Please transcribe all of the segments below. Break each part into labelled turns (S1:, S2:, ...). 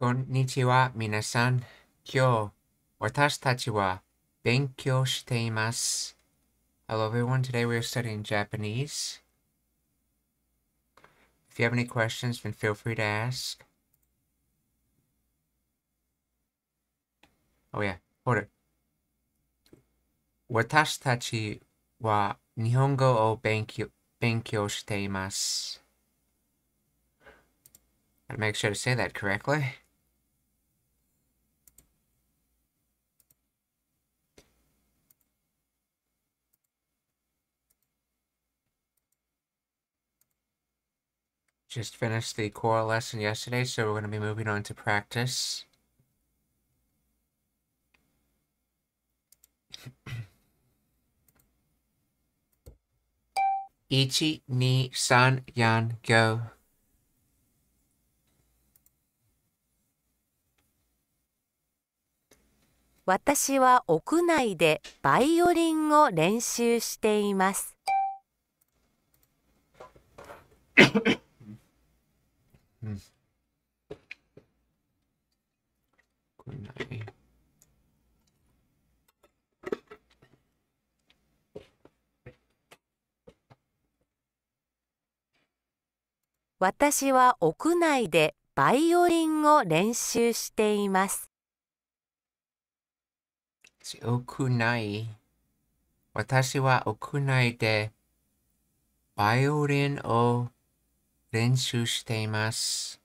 S1: Konnichiwa minasan. Kyo watashi wa benkyou shite Hello everyone, today we are studying Japanese. If you have any questions, then feel free to ask. Oh yeah, hold it. Watashi tachi wa nihongo o benkyou, benkyou shite Gotta make sure to say that correctly. Just finished the core lesson yesterday, so we're going to be moving on to practice. Ichi, ni, san, yan, go.
S2: Watashi wa okunai de violin o renshū shite
S3: うん。これない。
S2: 私は屋内でバイオリンを練習しています。
S1: 強くない。私は屋内でバイオリンを練習しています。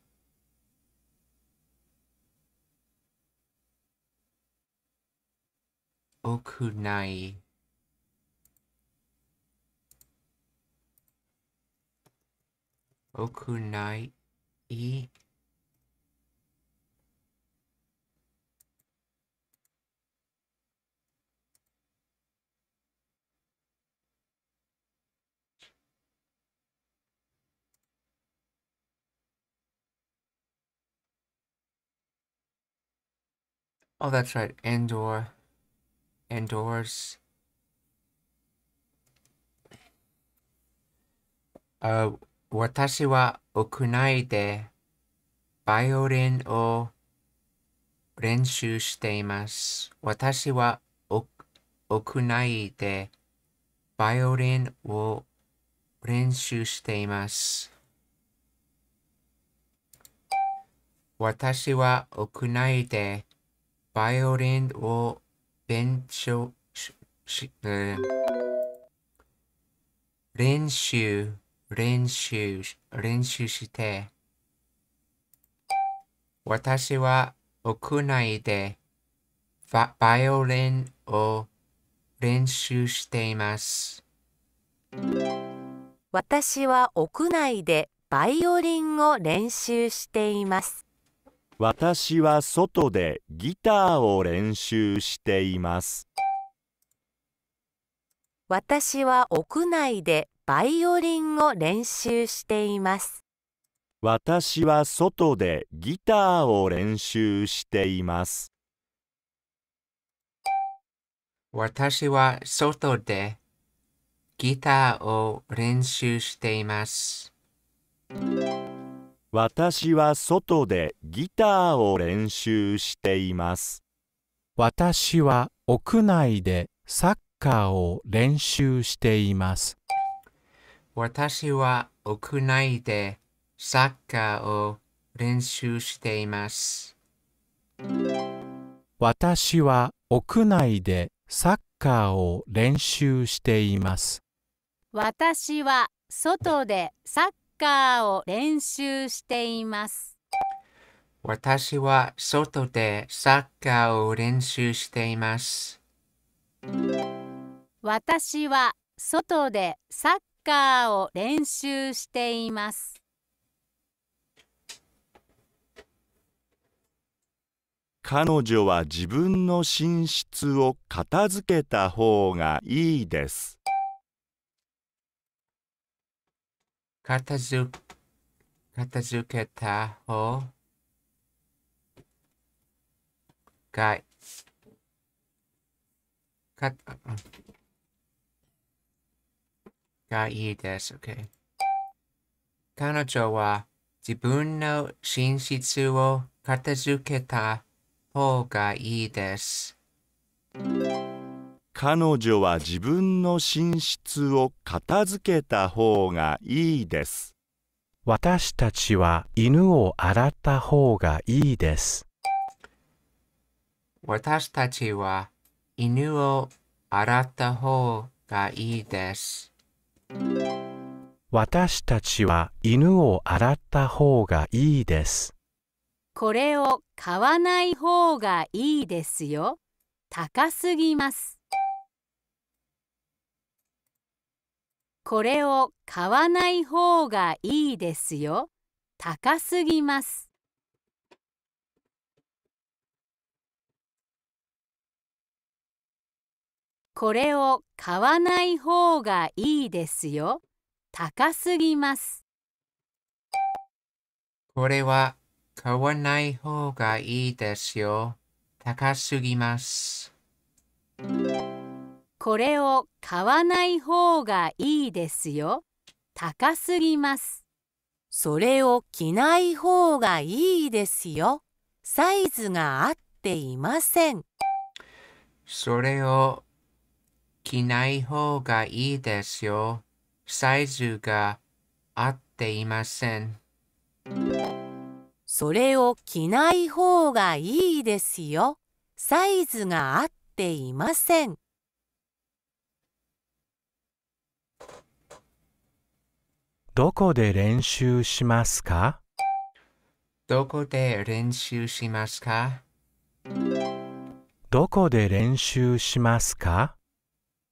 S1: 多くない。多くない。いい。Oh, that's right. Andor. Andors. Uh, 私は屋内でバイオリンを練習しています。私は屋内でバイオリンを練習しています。私は屋内でバイオリンを勉強し、えー、練習、練習、練習して、私は屋内でバイオリンを練習しています。
S2: 私は屋内でバイオリンを練習しています。
S4: 私は外でギターを練習しています
S2: 私は屋内でバイオリンを練習しています
S4: 私は外でギターを
S1: 練習しています私は外でギターを練習しています。私は外でギタ
S5: ーを練習しています。私は屋内でサッカーを練習しています。
S1: 私は屋内でサッカーを練習していま
S5: す。私は屋内でサッカーを練習しています。
S6: 私は外でサッカーを練習しています。
S5: 私
S1: は外でサッカーを練習しています。
S6: 私は外でサッカーを練習しています。
S4: 彼女は自分の寝室を片付けた方がいいです。
S1: 片付片付けた方がかがいいです。o k 彼女は自分の寝室を片付けた方がいいです。
S4: 彼女は自分の寝室を片付けた方が
S5: いいです。私たちは犬を洗った方がいいです。私たちは犬を洗った方がいいです。私たちは犬を洗った方がいいです。
S6: これを買わない方がいいですよ。高すぎます。これを買わない方がいいですよ。高すぎます。これを買わない方がいいですよ。高すぎます。
S1: これは買わない方がいいですよ。高すぎます。
S6: これを買わない方がいいですよ。高
S2: すぎます。それを着ない方がいいですよ。サイズが合っていません。
S1: それを着ない方がいいですよ。サイズが
S2: 合っていません。それを着ない方がいいですよ。サイズが合っていません。
S5: どこで練習しますかどこで練習
S1: しますか
S5: どこで練習します
S4: か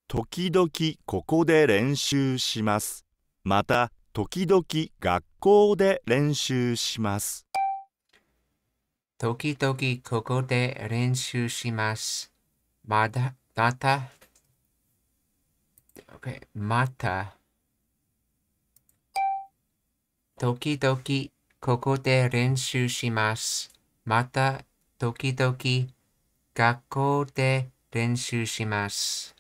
S4: 時々ここで練習します。また時々学校
S1: で練習します。時々ここで練習します。まだ、また、okay. また。時々ここで練習します。また、時々学校で練習します。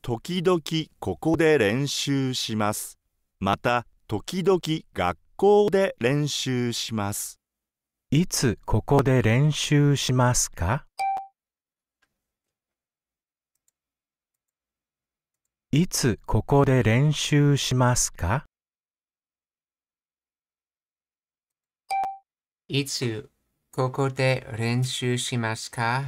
S4: 時々ここで練習します。また、時々学校で練習します。
S5: いつここで練習しますかいつここで練習しますか
S1: いつここで練習しますか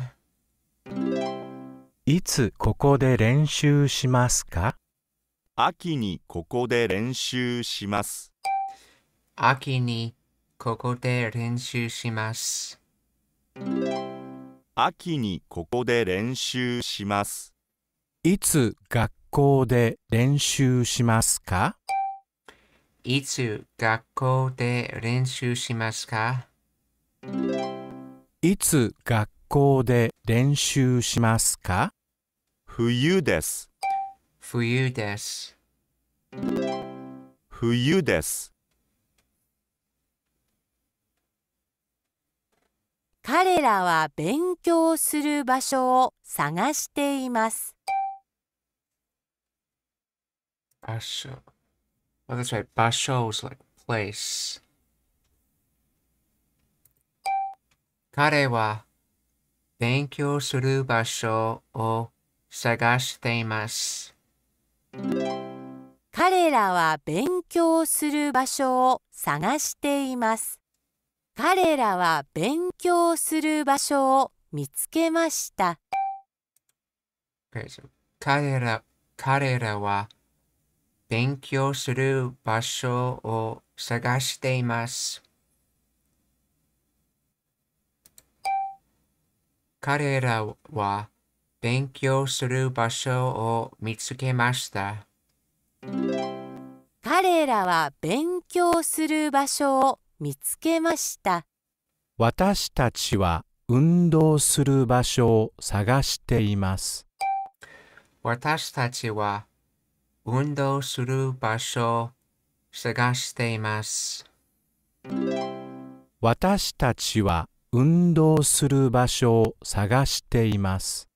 S5: いつここで練習しますか
S1: 秋にここ
S4: で練習します
S1: 秋にここで練習します
S4: 秋にここで練習
S1: します
S5: いつ学校で練習します
S1: かいつ学校で練習しますか
S5: いつ学校で練習しますか冬です冬です
S2: 冬です彼らは勉強する場所を探しています
S3: 場所
S1: Well, that's right. Basho is like place. 彼は勉強する場所を探しています。
S2: 彼らは勉強する場所を探しています。彼らは勉強する場所を見つけました。
S1: 彼ら彼らは勉強する場所を探しています。彼らは勉強する場所を見つけました。
S2: 彼らは勉強する場所を見つけました。
S5: 私たちは運動する場所を探しています。
S1: 私たちは運動する場所を探しています。
S5: 私たちは運動する場所を探しています。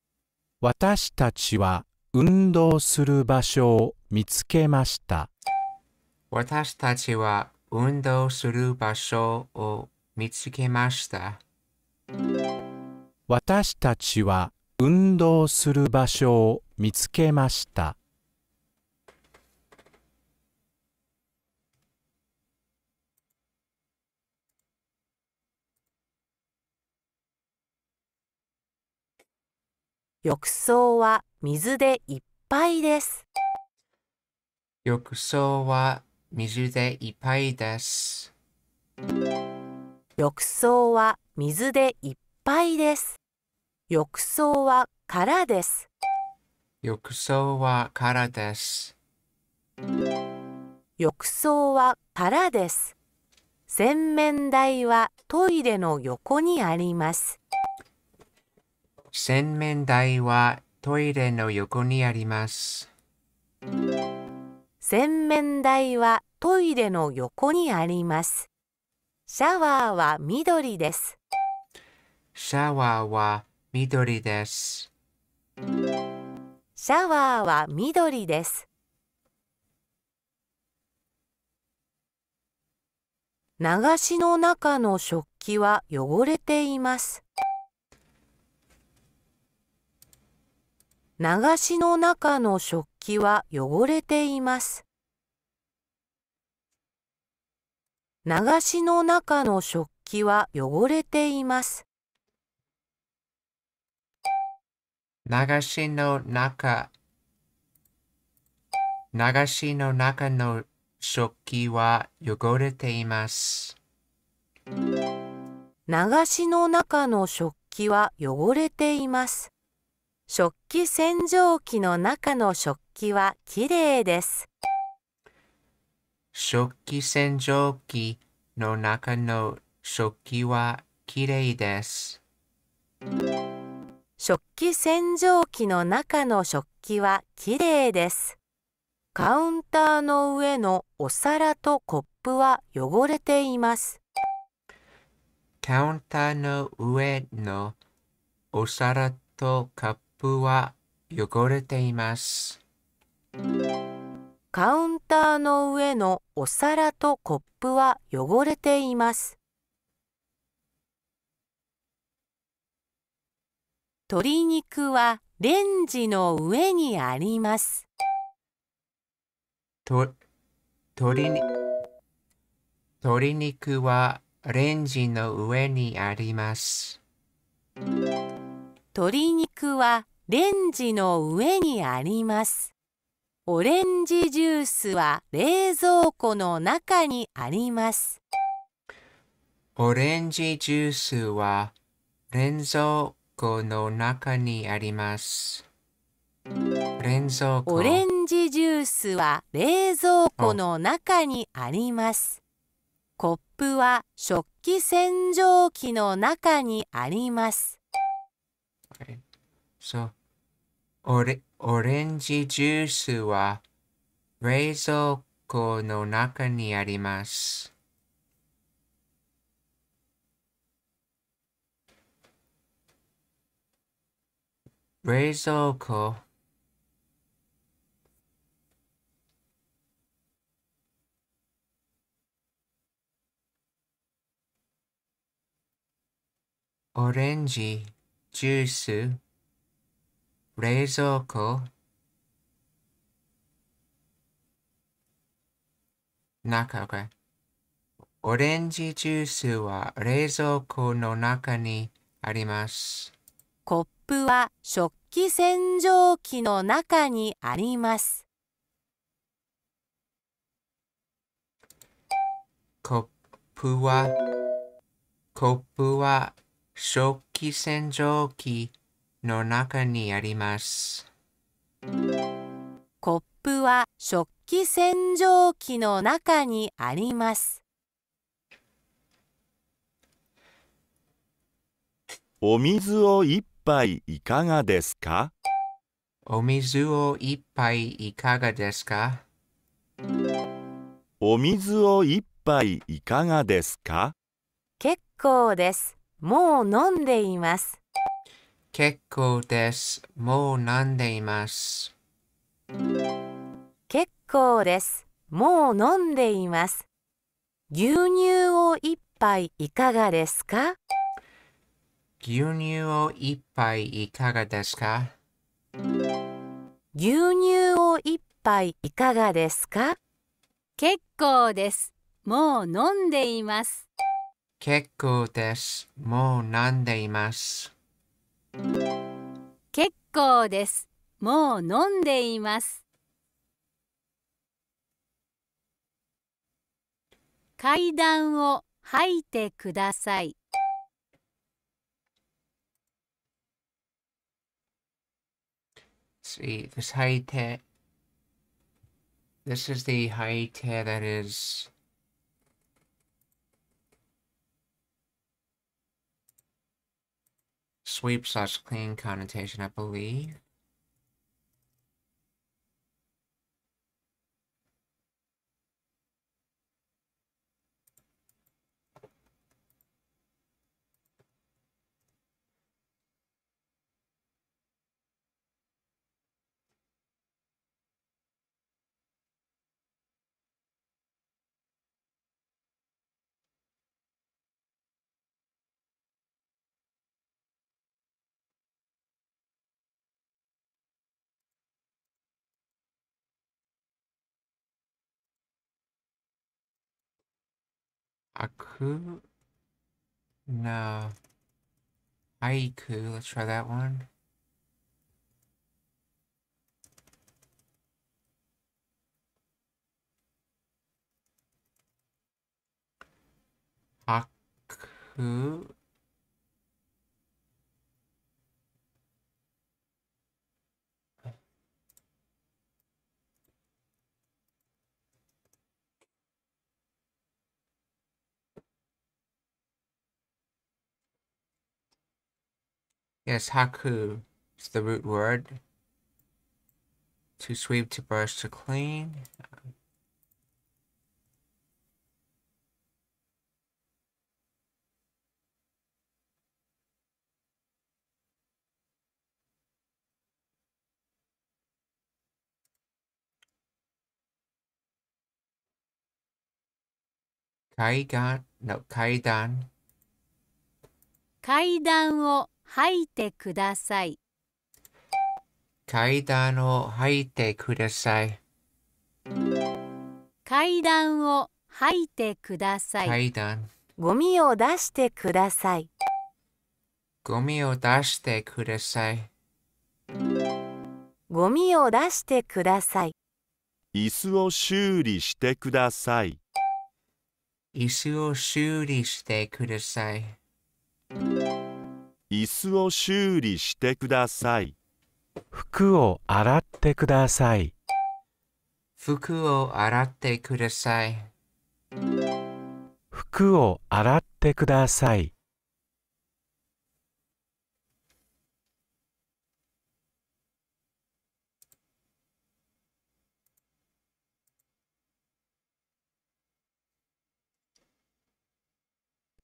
S5: 私たちは運動する場所を見つけました。
S1: 私たちは運動する場所を見つけました。
S5: 私たちは運動する場所を見つけました。
S2: 浴槽は水でいっぱいです。
S1: 浴槽
S2: は水でいっぱいです。浴槽は水でいっぱいです。浴槽は空です。
S1: 浴槽は空です。
S2: 浴槽は空です。洗面台はトイレの横にあります。洗面台は
S1: トイレの横にあります。
S2: 洗面台はトイレの横にあります。シャワーは緑です。
S1: シャワーは緑です。
S2: シャワーは緑です。流しの中の食器は汚れています。流しの中の食器は汚れています。流しの中の食器は汚れています。
S1: 流しの中流しの中の食器は汚れています。
S2: 流しの中の食器は汚れています。食器洗浄機の中の食器はきれいです。
S1: 食器洗浄機の中の食器はき
S2: れいです。食器洗浄機の中の食器はきれいです。カウンターの上のお皿とコップは汚れています。
S1: カウンターの上のお皿とカップ
S2: は汚れています。カウンターの上のお皿とコップは汚れています。鶏肉はレンジの上にあります。
S1: と、に、鶏肉はレンジの上にあります。
S2: 鶏肉はレンジの上にあります。オレンジジュースは冷蔵庫の中にあります。
S1: オレンジジュースは冷蔵庫の中にあります。冷蔵庫オレ
S2: ンジジュースは冷蔵庫の中にあります。コップは食器洗浄機の中にあります。
S1: そうオレ。オレンジジュースは冷蔵庫の中にあります。冷蔵庫オレンジジュース冷蔵庫中がオレンジジュースは冷蔵庫の中にあります。
S2: コップは食器洗浄機の中にあります。
S1: コップはコップは食器洗浄機の中にありま
S2: す。コップは食器洗浄機の中にあります。
S4: お水を一杯いかがですか
S1: お水を一杯いかがですかお水を一杯いかがですか
S2: 結構です。もう飲んでいます。
S1: 結構です。もう飲んでいます。
S2: 結構です。もう飲んでいます。牛乳を一杯いかがですか
S1: 牛乳を一杯いかがですか
S2: 牛乳を一杯いかがですか
S6: 結構です。もう飲んでいます。
S1: 結構です。もう飲んでいます。
S6: 結構です。もう飲んでいます。階段を吐いてください。
S1: See, this high tear. This is the high tear that is sweep slash clean connotation, I believe. Haiku? No. Haiku, let's try that one.
S3: Haku.
S1: Yes, haku is the root word. To sweep, to brush, to clean. Kaidan, no, Kaidan.
S6: 階段を吐いてください。
S1: 階段を吐いてください。
S6: 階段を吐いてください。階段。ゴミを出してくだ
S2: さい。
S1: ゴミを出してください。
S2: ゴミを出してください。
S1: 椅子を修理し
S4: てください。椅子を修理してください。椅子を修理してください
S5: 服を洗ってください服を洗ってください服を洗ってください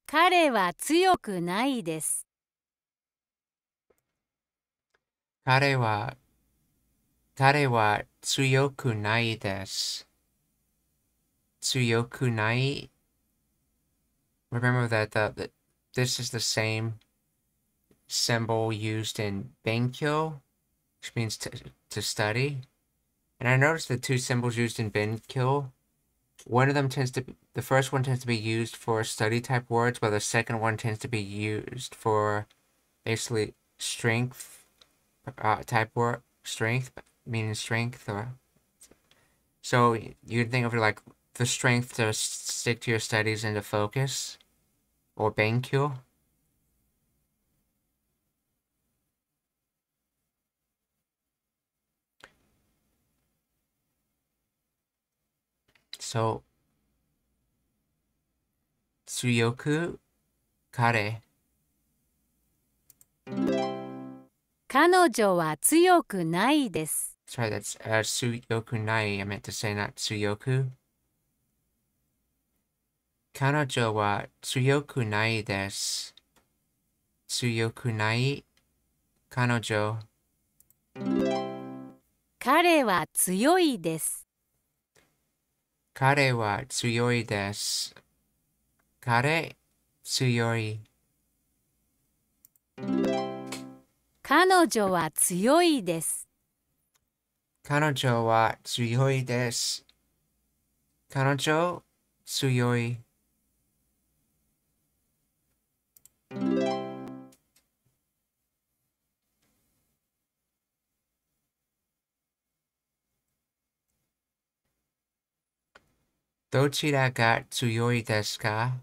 S6: 彼は強くないです。
S1: 彼は、彼は強くないです。強くない Remember that the, this is the same symbol used in Benkyo, which means to, to study. And I noticed the two symbols used in Benkyo, one of them tends to, be, the first one tends to be used for study type words, while the second one tends to be used for basically strength uh, type word strength, meaning strength. Or, uh, so you'd think of it like the strength to stick to your studies and to focus, or BenQ. So, Tsuyoku Kare.
S6: 彼女は強くないです。
S1: Sorry, that's、uh, 強くない。I meant to say not 強く。彼女は強くないです。強くない。彼女。
S6: 彼は強いです。
S1: 彼は強いです。彼強い。
S6: 彼女は強いです。
S1: 彼女は強いです。彼女強い。どちらが強いですか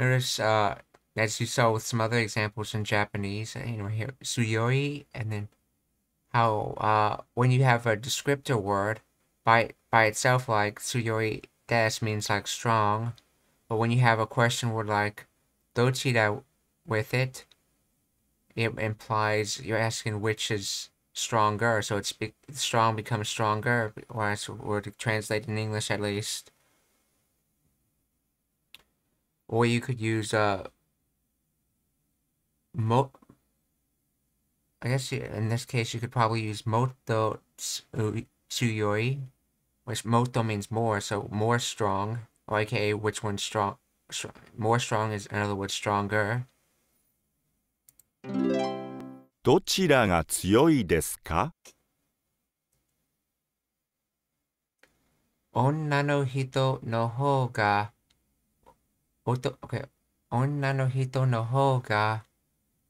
S1: Notice, uh, as you saw with some other examples in Japanese, you know, here, suyoi, and then how, uh, when you have a descriptor word by, by itself, like suyoi that means like strong, but when you have a question word like dochira with it, it implies you're asking which is stronger. So it's be strong becomes stronger, or as would translate in English at least. Or you could use a uh, mo. I guess in this case you could probably use moto tsuyori, which moto means more, so more strong, or aka which one's strong, More strong is another word stronger.
S4: どちらが強いですか
S1: 女の人の方が Oto, okay. Onna no hito no ho ga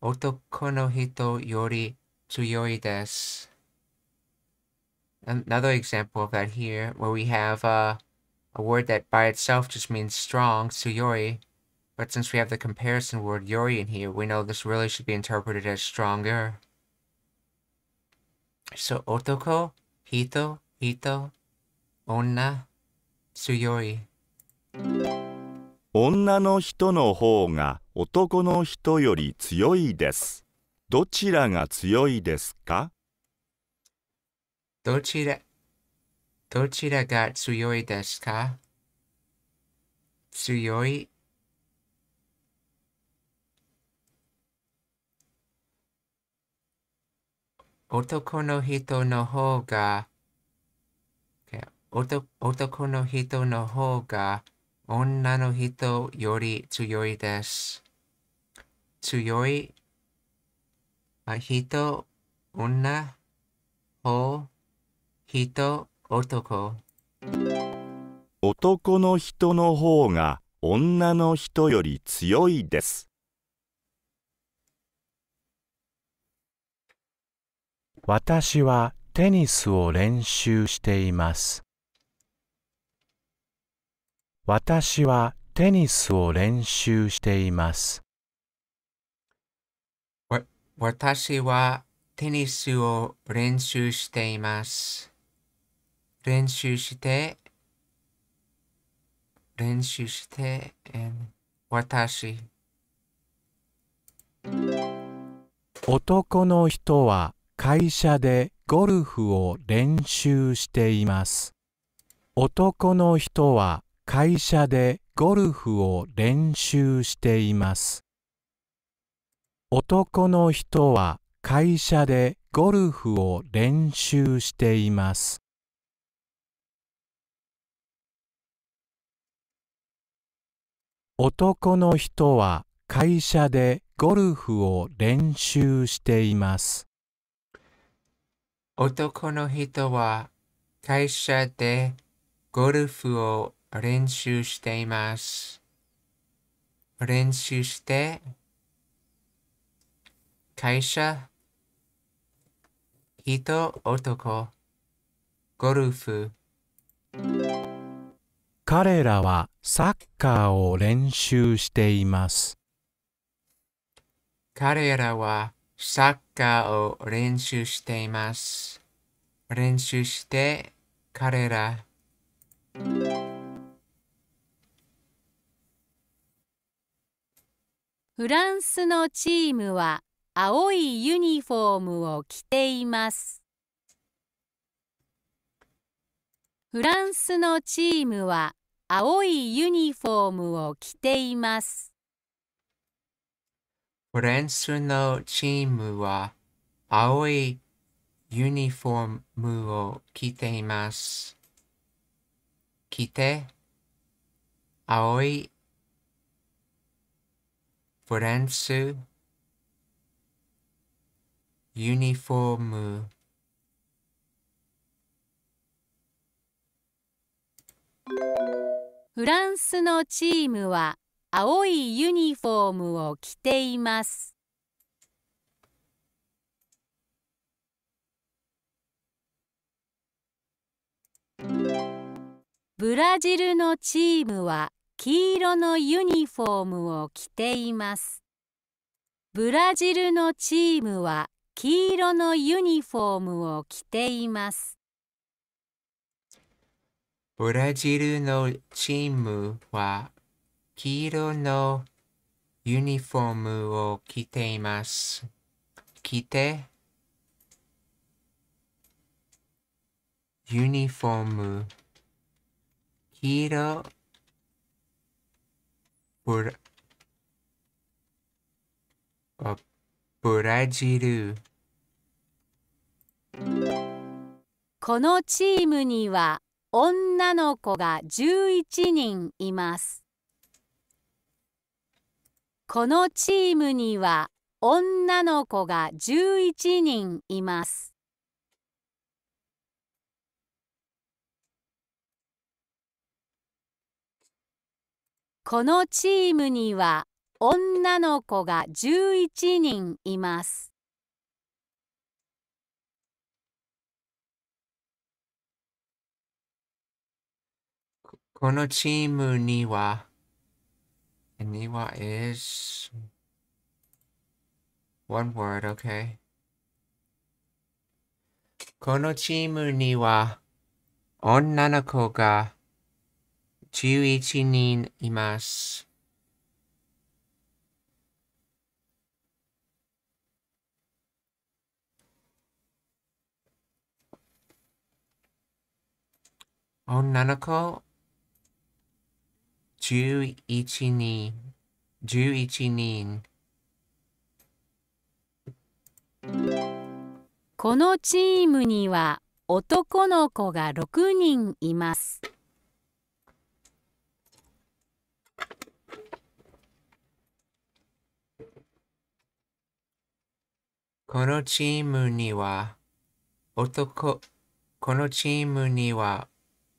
S1: otoko no hito yori tsuyoi desu. Another example of that here, where we have uh, a word that by itself just means strong, tsuyori, but since we have the comparison word yori in here, we know this really should be interpreted as stronger. So otoko, hito, hito, onna, tsuyori.
S4: 女の人の方が男の人より強いです。どちらが強いですか
S1: どちら、どちらが強いですか強い。男の人の方が、男の人の方が、女の人より強いです。強い人、女、法、人、男。男
S4: の人の方が女の人より強いです。
S5: 私はテニスを練習しています。私はテニスを練習しています。
S1: 私はテニスを練習しています。練習して、
S5: 練習し
S1: て、私。
S5: 男の人は会社でゴルフを練習しています。男の人は会社でゴルフを練習しています。男の人は会社でゴルフを練習しています。男の人は会社でゴルフを練習しています。
S1: 男の人は会社でゴルフを練習しています。練習して、会社、人、男、ゴルフ。
S5: 彼らはサッカーを練習しています。
S1: 彼らはサッカーを練習しています。練習して彼ら。
S6: フランスのチームは青いユニフォームを着ています。フランスのチームは青いユニフォームを着ています。
S1: フランスのチームは青いユニフォームを着ています。着て青いフランスユニフォーム
S6: フランスのチームは青いユニフォームを着ています。ブラジルのチームは黄色のユニフォームを着ています。ブラジルのチームは黄色のユニフォームを着ています。
S1: ブラジルのチームは黄色のユニフォームを着ています。着てユニフォーム黄色ブラ、ブラジル。
S6: このチームには女の子が11人います。このチームには女の子が11人います。このチームには女の子が11人います。
S1: このチームには、には is one word, okay? このチームには女の子が11人います。女の子11人11人
S6: このチームには男の子が6人います。
S1: このチームには男、このチームには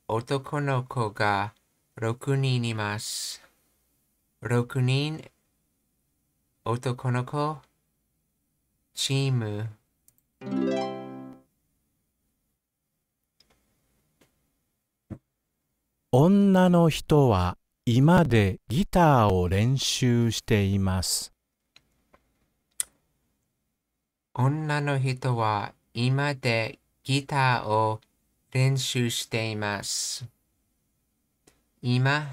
S1: 男の子が6人います。6人、男の子、チーム。
S5: 女の人は今でギターを練習しています。
S1: 女の人は今でギターを練習しています。今、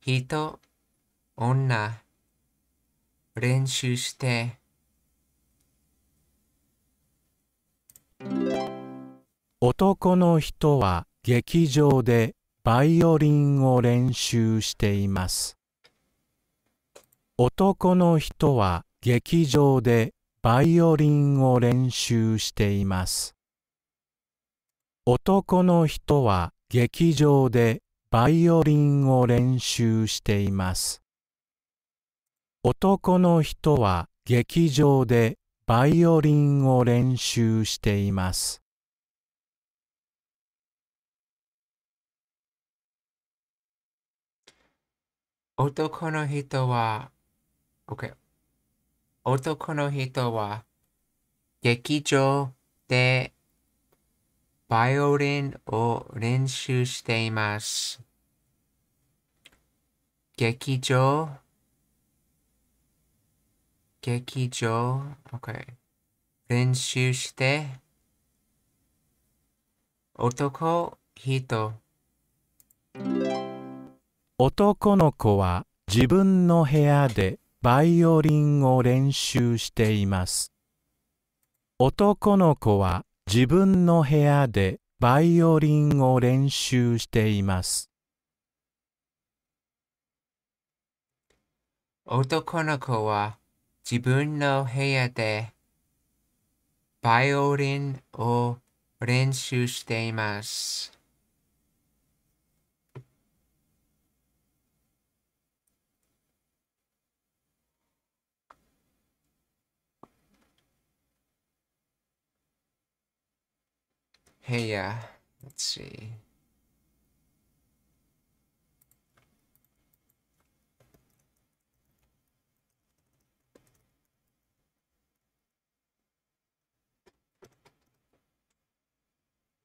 S1: 人、女、練習して。
S5: 男の人は劇場でバイオリンを練習しています。男の人は劇場でバイオリンを練習しています。男の人は劇場でバイオリンを練習しています。男の人は劇場でバイオリンを練習しています。
S1: 男の人は、OK。男の人は劇場でバイオリンを練習しています。劇場劇場 OK 練習して男人
S5: 男の子は自分の部屋でバイオリンを練習しています。男の子は自分の部屋でバイオリンを練習しています。
S1: 男の子は自分の部屋でバイオリンを練習しています。Hey, uh, let's see.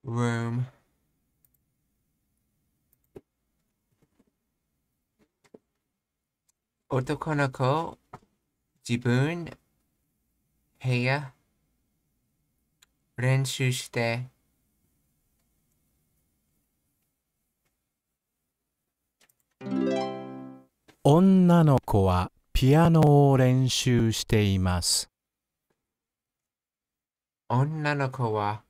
S1: Room. Otokonoko. Jibun. Heya. Renshu
S5: 女の子はピアノを練習しています。女の子は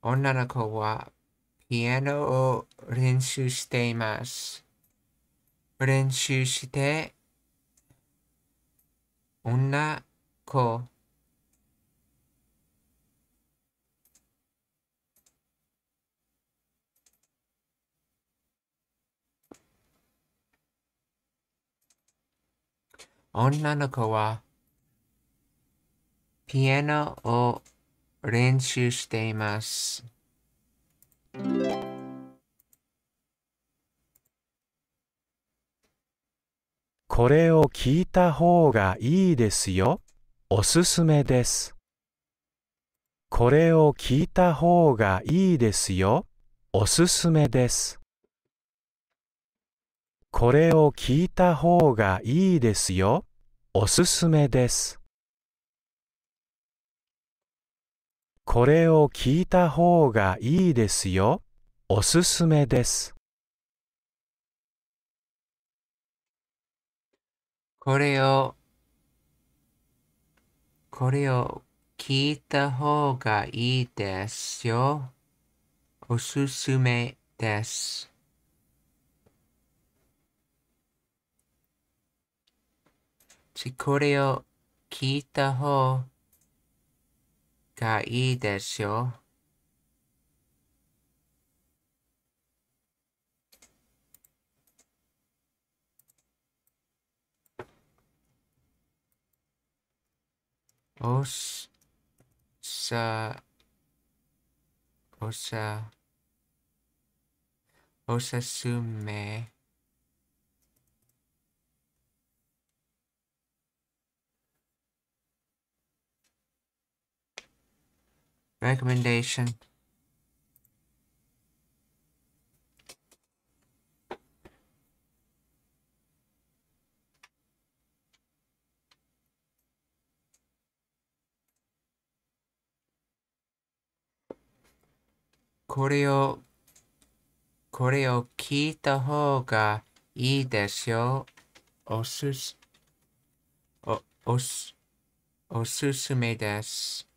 S1: 女の子はピアノを練習しています。練習して女子女の子はピアノを練
S5: 習しています。これを聞いた方がいいですよ。おすすめです。これを聞いた方がいいですよ。おすすめです。これを聞いた方がいいですよ。おすすめです。これを聞いた方がいいですよ。おすすめです。
S1: これを、これを聞いた方がいいですよ。おすすめです。しこれを聞いた方がいいでょう。おす、さ、おさ、おさすめ。Recommendation. k o r これを聞いた方がいいですよ。おすす、お、おす、おすすめです。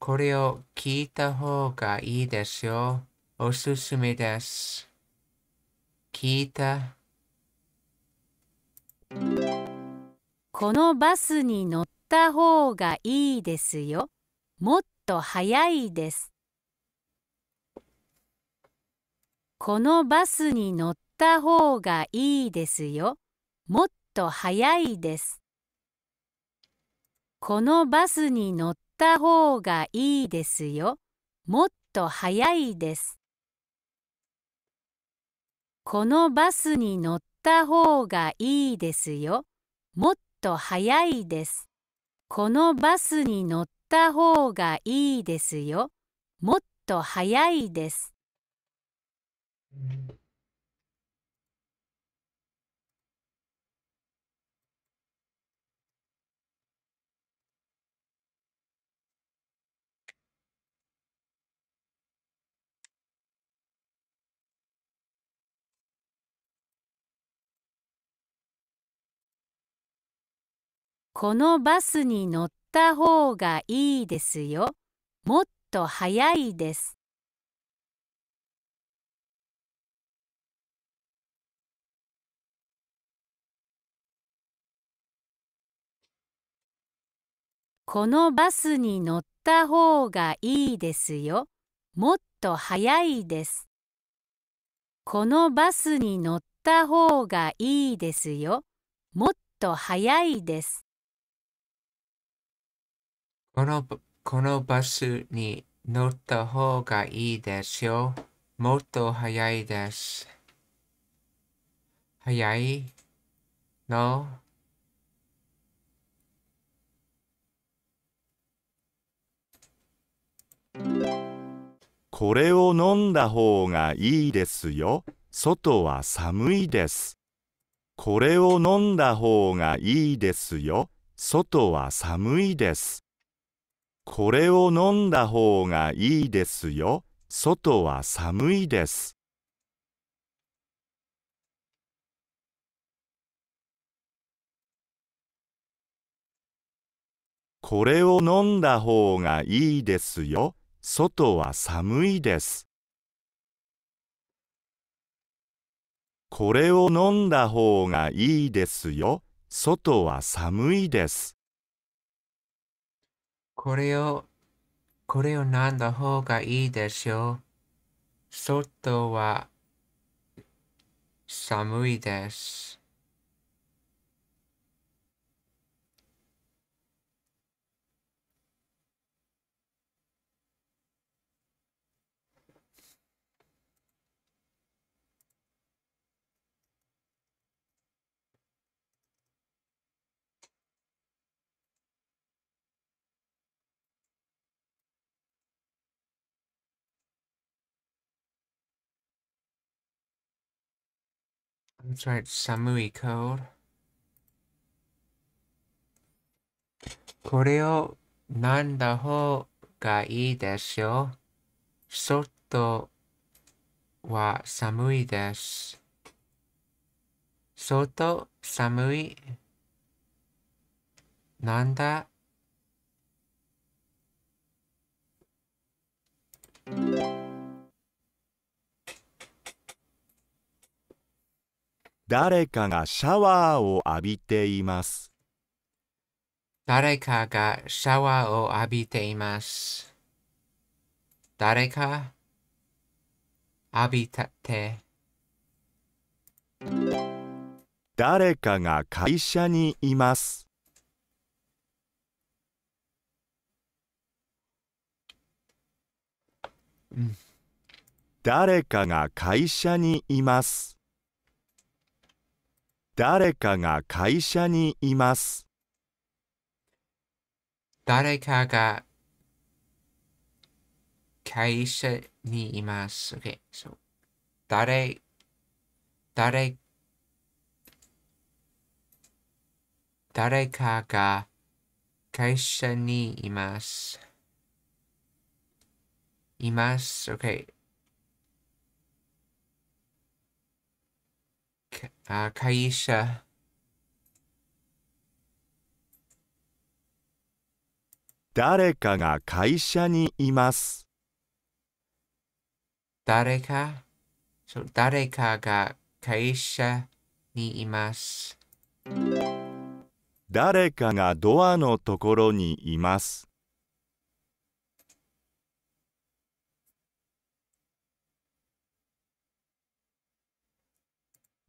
S1: これを聞いた方がいいですよ。おすすめです。
S6: 聞いた。このバスに乗った方がいいですよ。もっと早いです。このバスに乗った方がいいですよ。もっと早いです。このバスに乗ったった方がいいですよ。もっと早いです。このバスに乗った方がいいですよ。もっと早いです。このバスに乗った方がいいですよ。もっと早いです。このバスに乗った方がいいですよ。もっと早いです。このバスに乗った方がいいですよ。もっと早いです。このバスに乗った方がいいですよ。もっと早いです。
S1: この、このバスに乗った方がいいですよ。もっと早いです。早いの
S4: これを飲んだ方がいいですよ。外は寒いです。これを飲んだ方がいいですよ。外は寒いです。これを飲んだ方がいいですよ。外は寒いです。これを飲んだ方がいいですよ。外は寒いです。これを飲んだ方がいいですよ。外は寒いです。
S1: これを、これを飲んだ方がいいでしょう。外は寒いです。Let's write Samui code. これをなんだ方がいいですよ。外は寒いです。外寒い。なんだ
S4: 誰かがシャワーを浴びて
S1: います。誰かがシャワーを浴びています。誰か浴びたて。
S4: 誰かが会社にいます。うん、誰かが会社にいます。誰かが会
S1: 社にいます。誰かが会社にいます。Okay. So, 誰、誰、誰かが会社にいます。います。Okay. あ会社
S4: 誰かが
S1: 会社にいます誰か誰かが会社にいます
S4: 誰かがドアのところにいます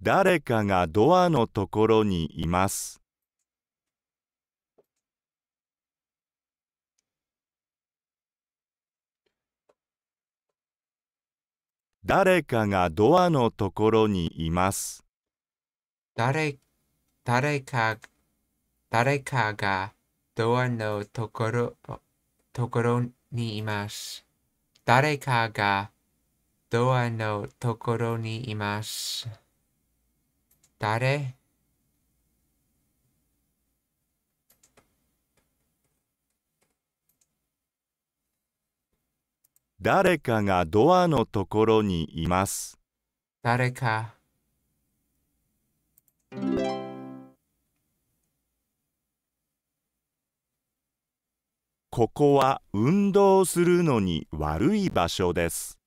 S4: 誰かがドアのところにいます。誰かがドアのところにいます。
S1: 誰、誰か、誰かがドアのところ、ところにいます。誰かがドアのところにいます。誰
S4: 誰かがドアのところにいます。
S1: 誰かここは
S4: 運動するのに悪い場所です。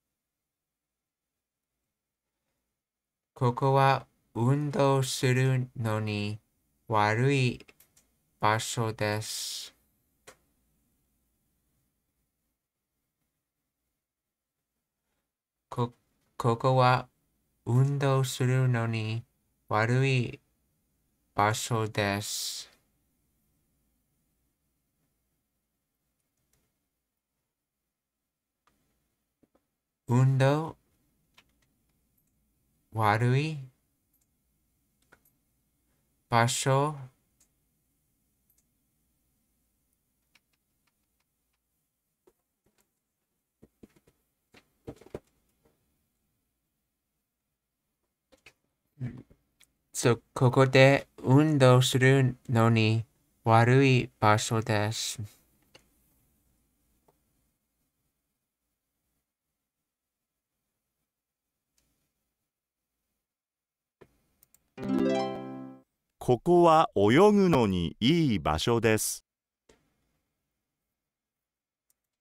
S1: ここは運動するのに悪い場所です。こ、ここは運動するのに悪い場所です。運動悪い場所ここで運動するのに悪い場所です。
S4: ここは泳ぐのにいい場所です。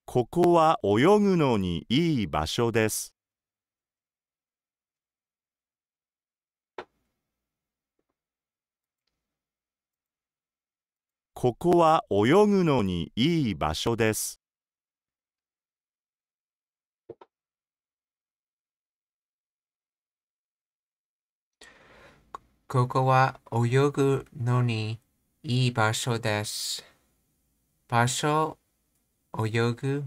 S4: ここは泳ぐのにいい場所です。ここは泳ぐのにいい場所です。
S1: ここは泳ぐのにいい場所です。場所、泳ぐ。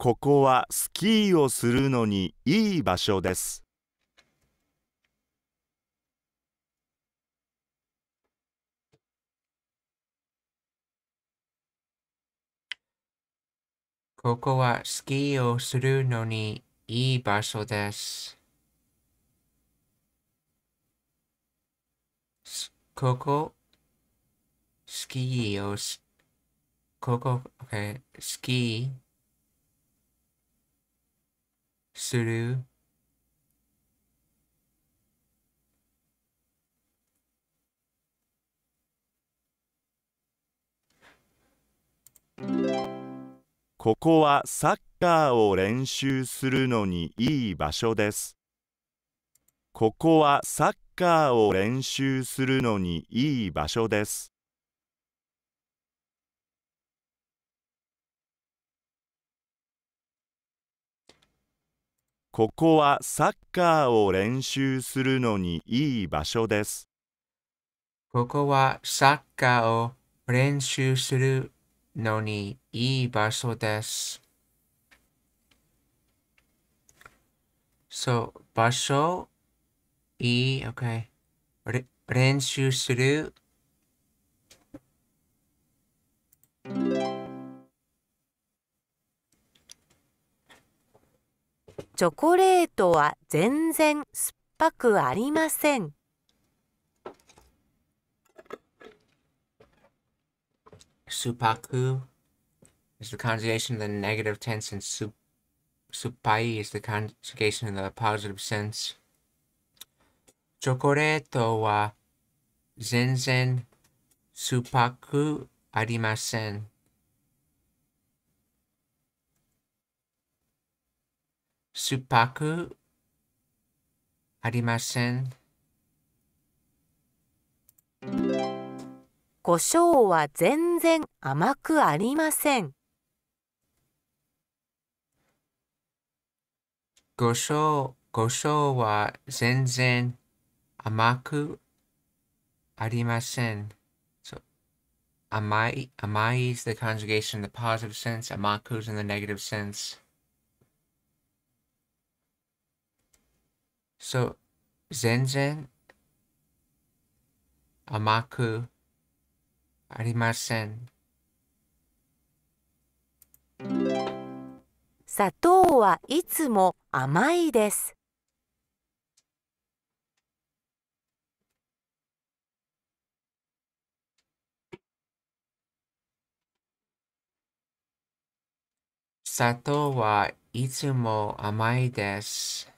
S4: ここはスキーをするのにいい場所です。
S1: ここはスキーをするのにいい場所です。ここ、スキーをし、ここ、スキーする
S4: ここはサッカーを練習するのにいい場所です。ここはサッカーを練習するのにいい場所です。ここはサッカーを練習するのにいい場所です。
S1: ここはサッカーを練習するのにいい場所です。そう、場所、いい、OK。練習する。
S2: チョコレートは全然酸っぱくありません。
S1: Supaku is the conjugation of the negative tense, and sup, supai is the conjugation of the positive sense. Chokoreto wa zenzen supaku arimasen. Supaku arimasen
S2: 胡椒は全然甘くありません。
S1: 胡椒、胡椒は全然甘くありません。So, 甘い、甘い is the conjugation in the positive sense, 甘く is in the negative sense. So, 全然甘くありません。
S2: 砂糖はいつも甘いです。
S1: 砂糖はいつも甘いです。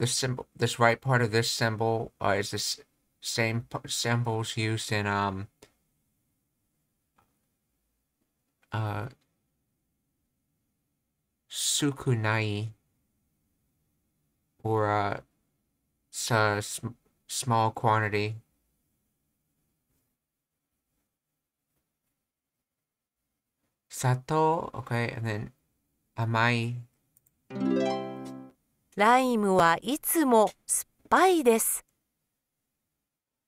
S1: This symbol, this right part of this symbol uh, is the same symbols used in um uh sukunai or uh, a small quantity.
S2: Sato, okay, and then amai. ライムはいつも酸っぱいです。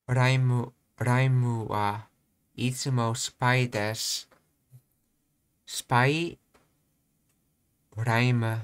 S1: ライム、ライムはいつも酸っぱいです。酸っぱい、ライム。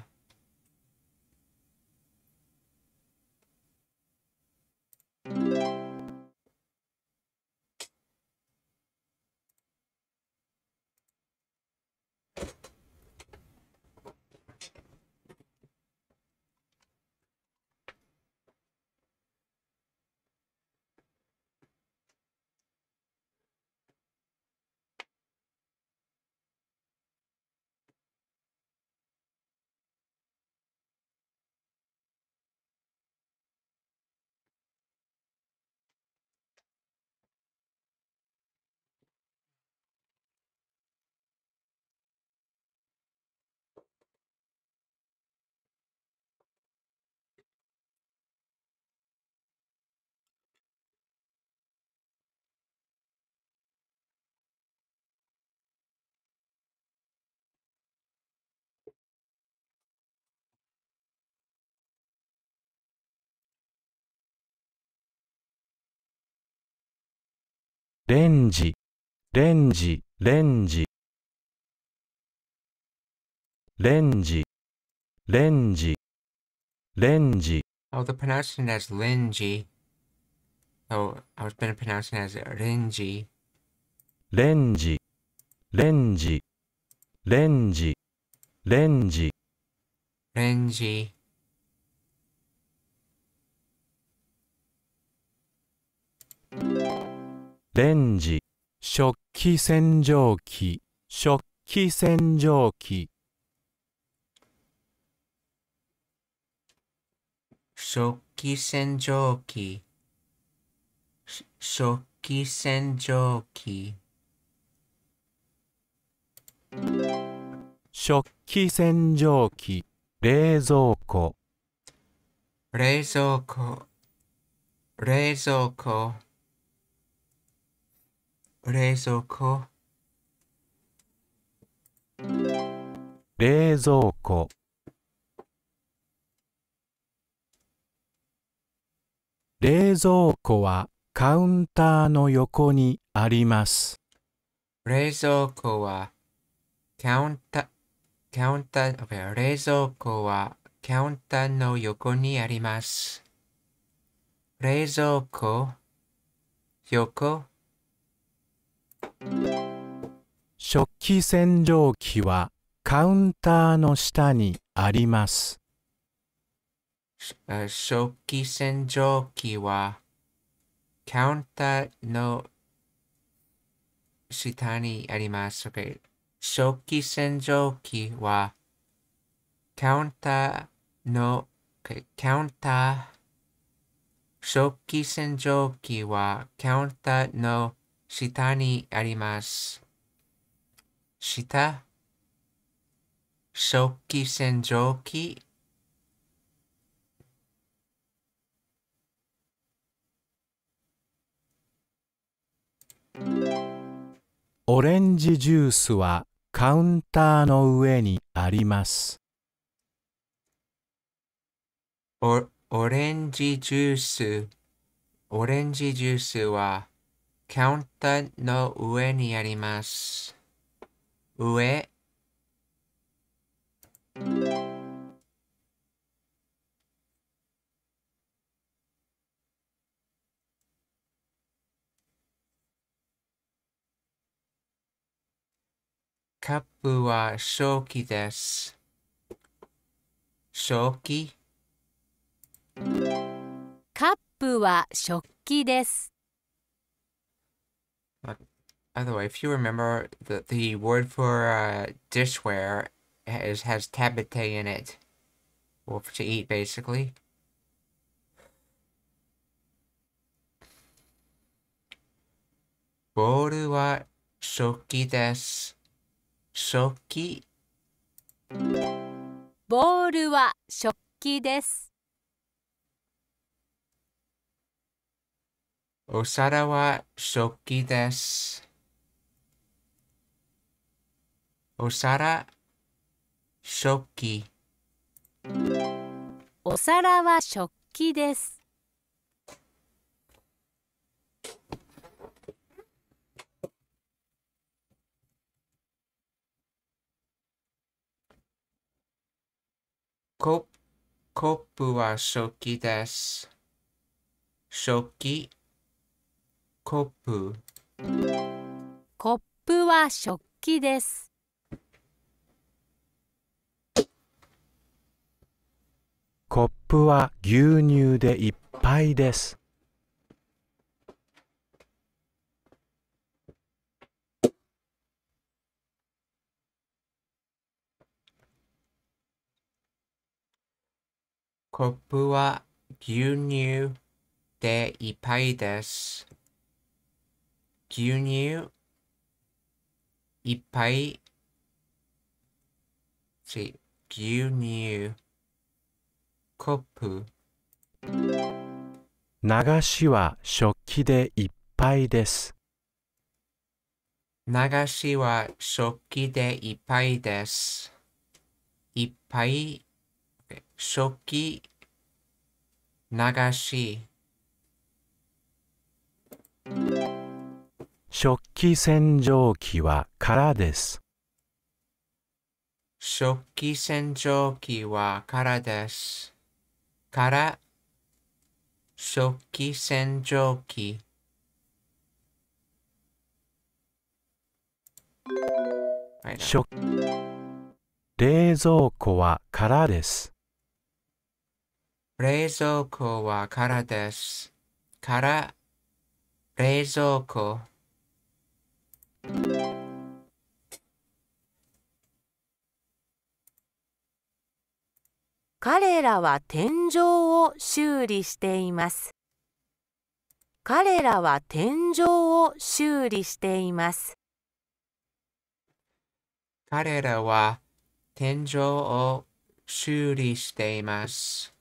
S3: レンジレンジ
S4: レンジレンジレンジレンジ
S1: Oh, they're pronouncing it as Linji. Oh, I was going to as Renji.
S4: Renji. Renji. Renji.
S1: Renji.
S5: Renji. 電磁食器洗浄機食器洗浄機
S1: 食器洗浄機食器洗浄機
S5: 食器洗浄機冷蔵庫冷蔵庫冷
S1: 蔵庫冷蔵
S5: 庫冷蔵庫冷蔵庫はカウンターの横にあります
S1: 冷蔵庫はカウンタカウンター冷蔵庫はカウンターの横にあります冷蔵庫横
S5: 食器洗浄機はカウンターの下にあります。
S1: 食器洗浄機はカウンターの下にあります。Okay. 食器洗浄機はカウンターの、okay. カウンター食器洗浄機はカウンターの下にあります。下、食器洗浄機、
S5: オレンジジュースはカウンターの上にあります。
S1: オレンジジュース、オレンジジュースはカウンターの上にあります。上。カップは正気です。正気
S6: カップは食器です。
S1: By the way, if you remember, the, the word for uh, dishware has, has tabate in it. Well, to eat, basically. Boru wa shoki desu. Shoki.
S6: Boru wa shoki desu.
S1: Osara wa shoki desu. お皿食器
S6: お皿は食器です
S1: ココップは食器です。食器コップ
S6: コップは食器です。
S5: コップは牛乳でいっぱいです。
S1: コップは牛乳でいっぱいです。牛乳いっぱい。牛乳。コップ
S5: 流しは食器でいっぱいです
S1: 流しは食器でいっぱいですいっぱい食器流し
S5: 食器洗浄機は空です食器洗
S1: 浄機は空です。から食器洗浄機
S5: 食冷蔵庫は空です
S1: 冷蔵庫は空ですから冷蔵庫
S2: 彼らは天井を修理しています。彼らは天井を修理しています。
S1: 彼らは天井を修理しています。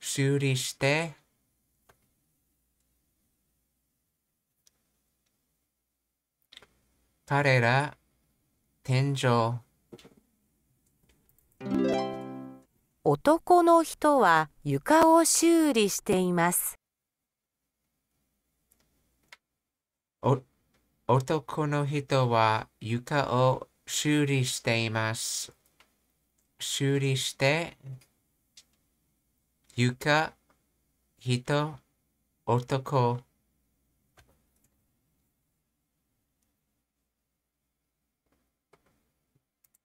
S1: 修理して、彼ら天井
S2: 男の人は床を修理しています。
S1: 男の人は床を修理しています。修理して、床、人、男。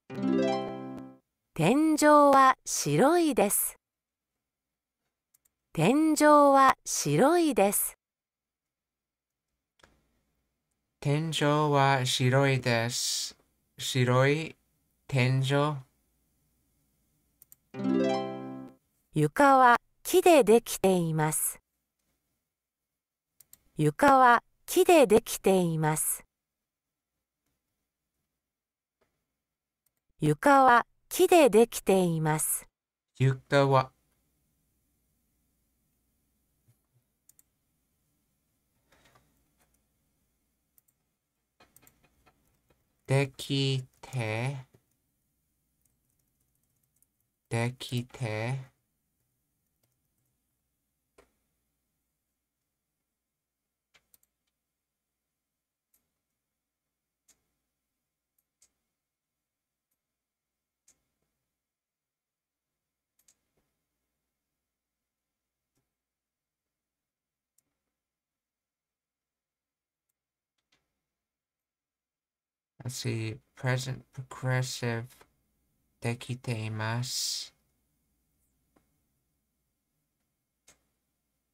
S2: t h 天井は白いです。天井は白いです。天井は
S1: 白いです。白い天井。
S2: 床は木でできています。床は木でできています。床は木でできています。
S1: 床はできてできて Let's see, present progressive dekiteimas.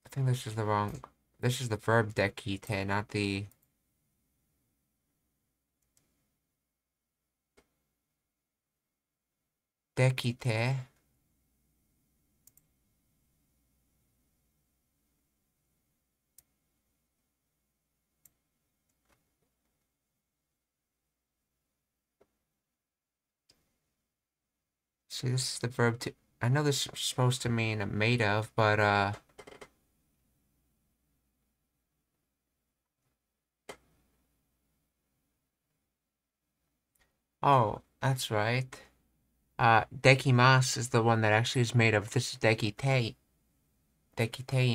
S1: I think this is the wrong, this is the verb dekite, not the... Dekite. See, this is the verb to... I know this is supposed to mean made of, but, uh... Oh, that's right. Uh, mas" is the one that actually is made of. This is dekite.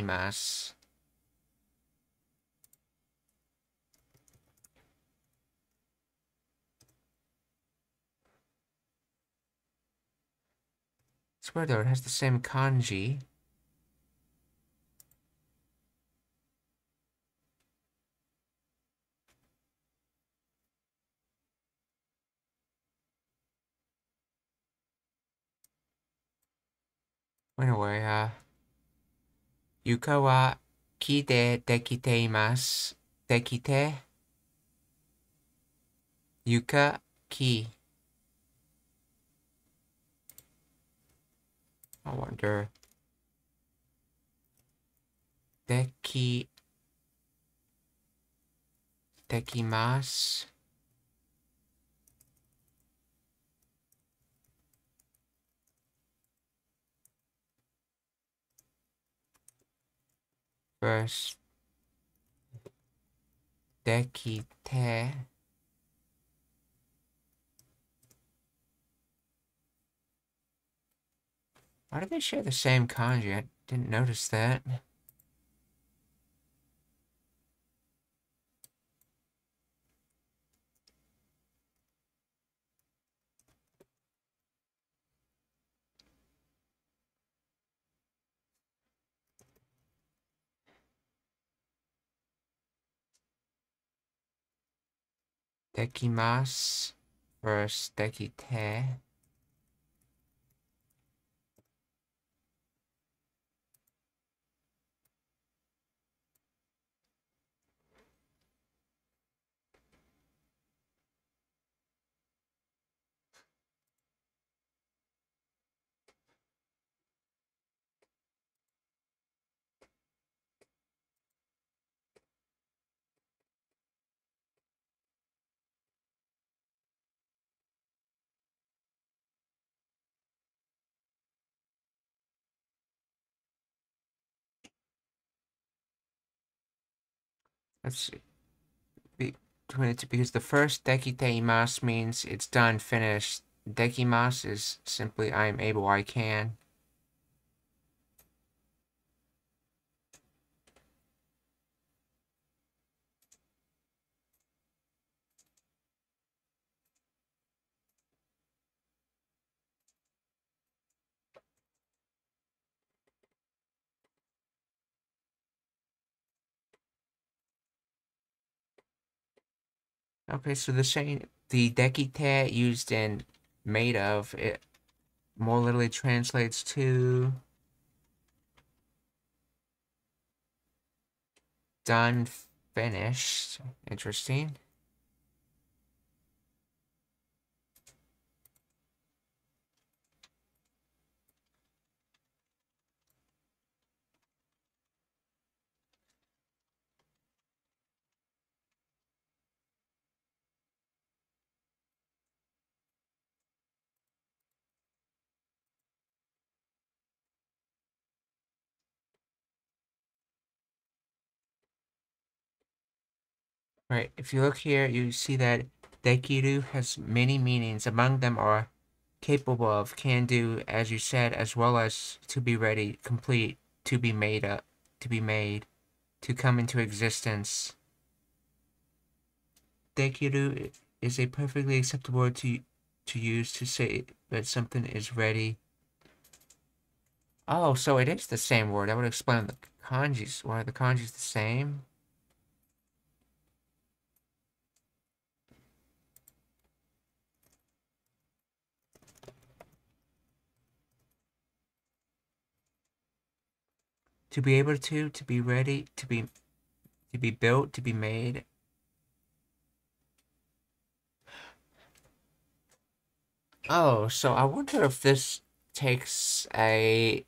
S1: mas." swear though, it has the same kanji. Anyway, uh, yuka wa ki de dekite imasu. Dekite. Yuka ki. I wonder. Deki. Dekimas. First. te. Why do they share the same kanji? I didn't notice that. Dekimas versus Dekite. Let's see. because the first Mas means it's done, finished. Dekimas is simply I am able, I can. Okay, so the same, the dekite used in made of, it more literally translates to done, finished. Interesting. Right, if you look here, you see that Dekiru has many meanings. Among them are capable of, can do, as you said, as well as to be ready, complete, to be made up, to be made, to come into existence. Dekiru is a perfectly acceptable word to, to use to say that something is ready. Oh, so it is the same word. That would explain the kanjis. Why are the kanjis the same? to be able to, to be ready, to be, to be built, to be made. Oh, so I wonder if this takes a,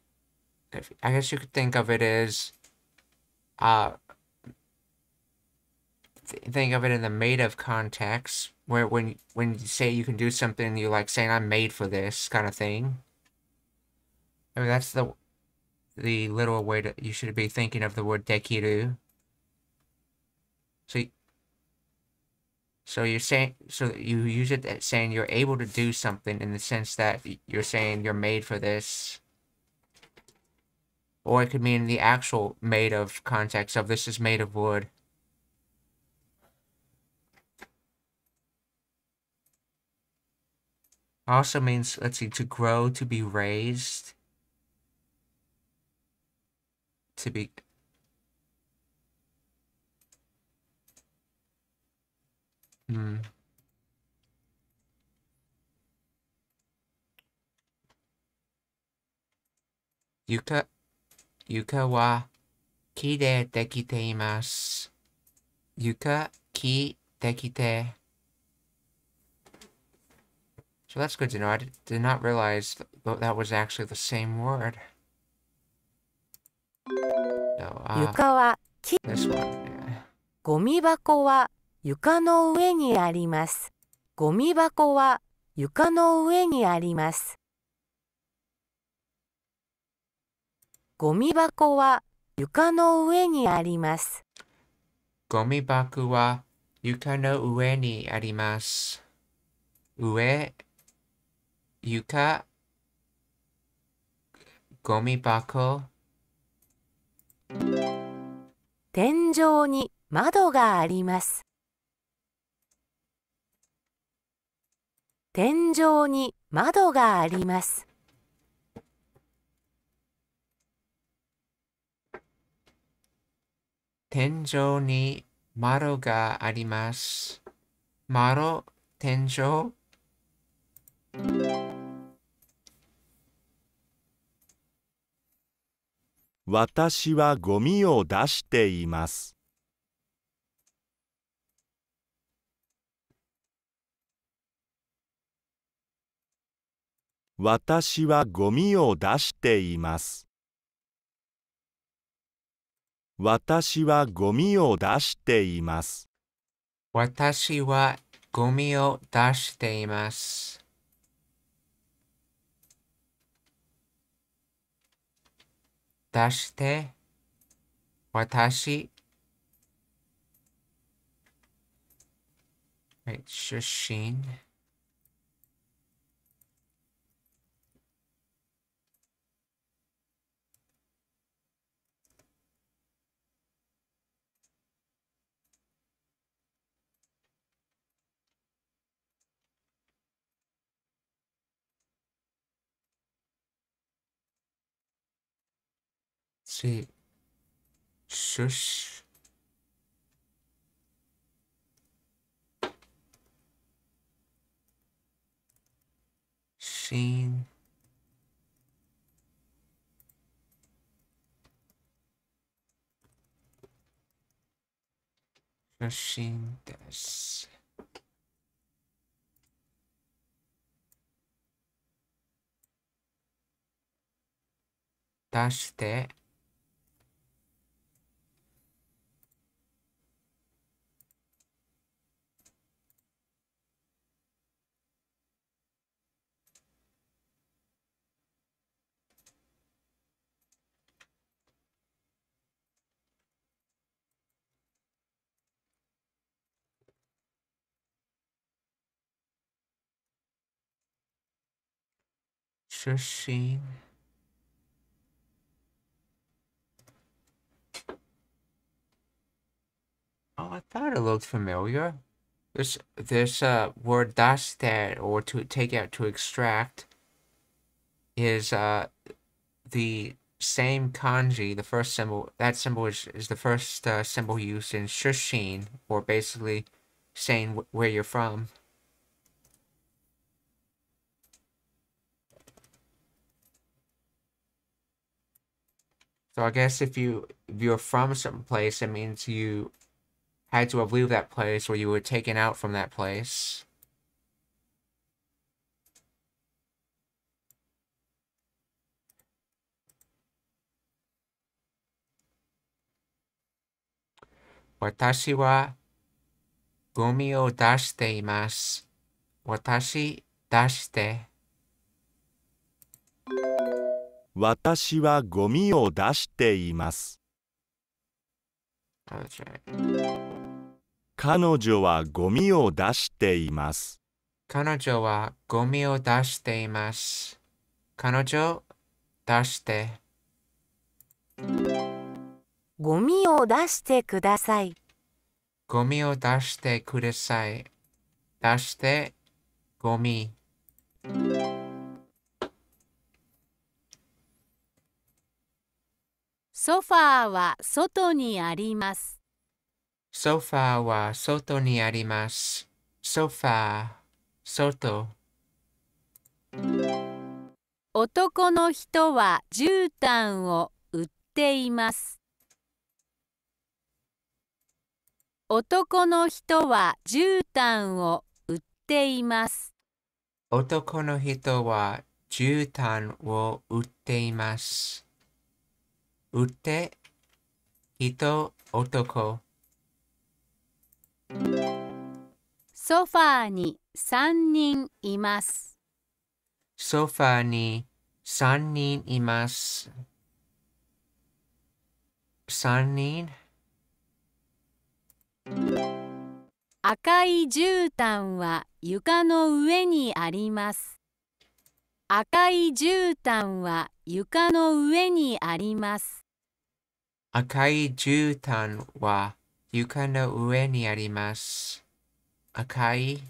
S1: if, I guess you could think of it as, uh, th think of it in the made of context, where when when you say you can do something, you're like saying I'm made for this kind of thing. I mean that's the the literal word you should be thinking of the word dekiru. So, you, so you're saying so you use it as saying you're able to do something in the sense that you're saying you're made for this. Or it could mean the actual made of context of this is made of wood. Also means, let's see, to grow, to be raised to be hmm Yuka Yuka wa kide dekite imasu. Yuka ki dekite. So that's good to know. I did not realize that was actually the same word.
S2: 床は木ゴミ箱は床の上にありますゴミ箱は床の上にありますゴミ箱は床の上にあります
S1: ゴミ箱は床の上にあります上床ゴミ箱
S2: 天井に窓があります天井に窓があります
S1: 天井に窓があります。窓、天井。
S4: 私はゴミを出しています。私はゴミを出しています。私
S1: はゴミを出しています。私はゴミを出しています。出して、私、はい、出身、
S3: し、シュッシュ。シーン。写真です。
S1: 出して。
S3: Shushing.
S1: Oh, I thought it looked familiar. This this uh word das that or to take out to extract is uh the same kanji, the first symbol, that symbol is, is the first uh, symbol used in Shushin, or basically saying wh where you're from. So I guess if you if you're from some place, it means you had to have leave that place or you were taken out from that place. Watashi wa gumi o dashite imasu. Watashi dashite.
S4: 私はゴミを出しています彼女はゴミを出していま
S1: す彼女はゴミを出しています彼女出して
S2: ゴミを出してください
S1: ゴミを出してください出してゴミ。
S6: ソファーは外にあります。
S1: ソファーは外にあります。ソファー、外。
S6: 男の人は絨毯を売っています。男の人は絨毯を売っています。
S1: 男の人は絨毯を売っています。うて、と、おとこ。
S6: ソファーに三人います。
S1: ソファーに三人います。三人。
S6: 赤い絨毯は床の上にあります。赤い絨毯は床の上にあります。
S1: 赤い絨毯は床の上にあります。赤い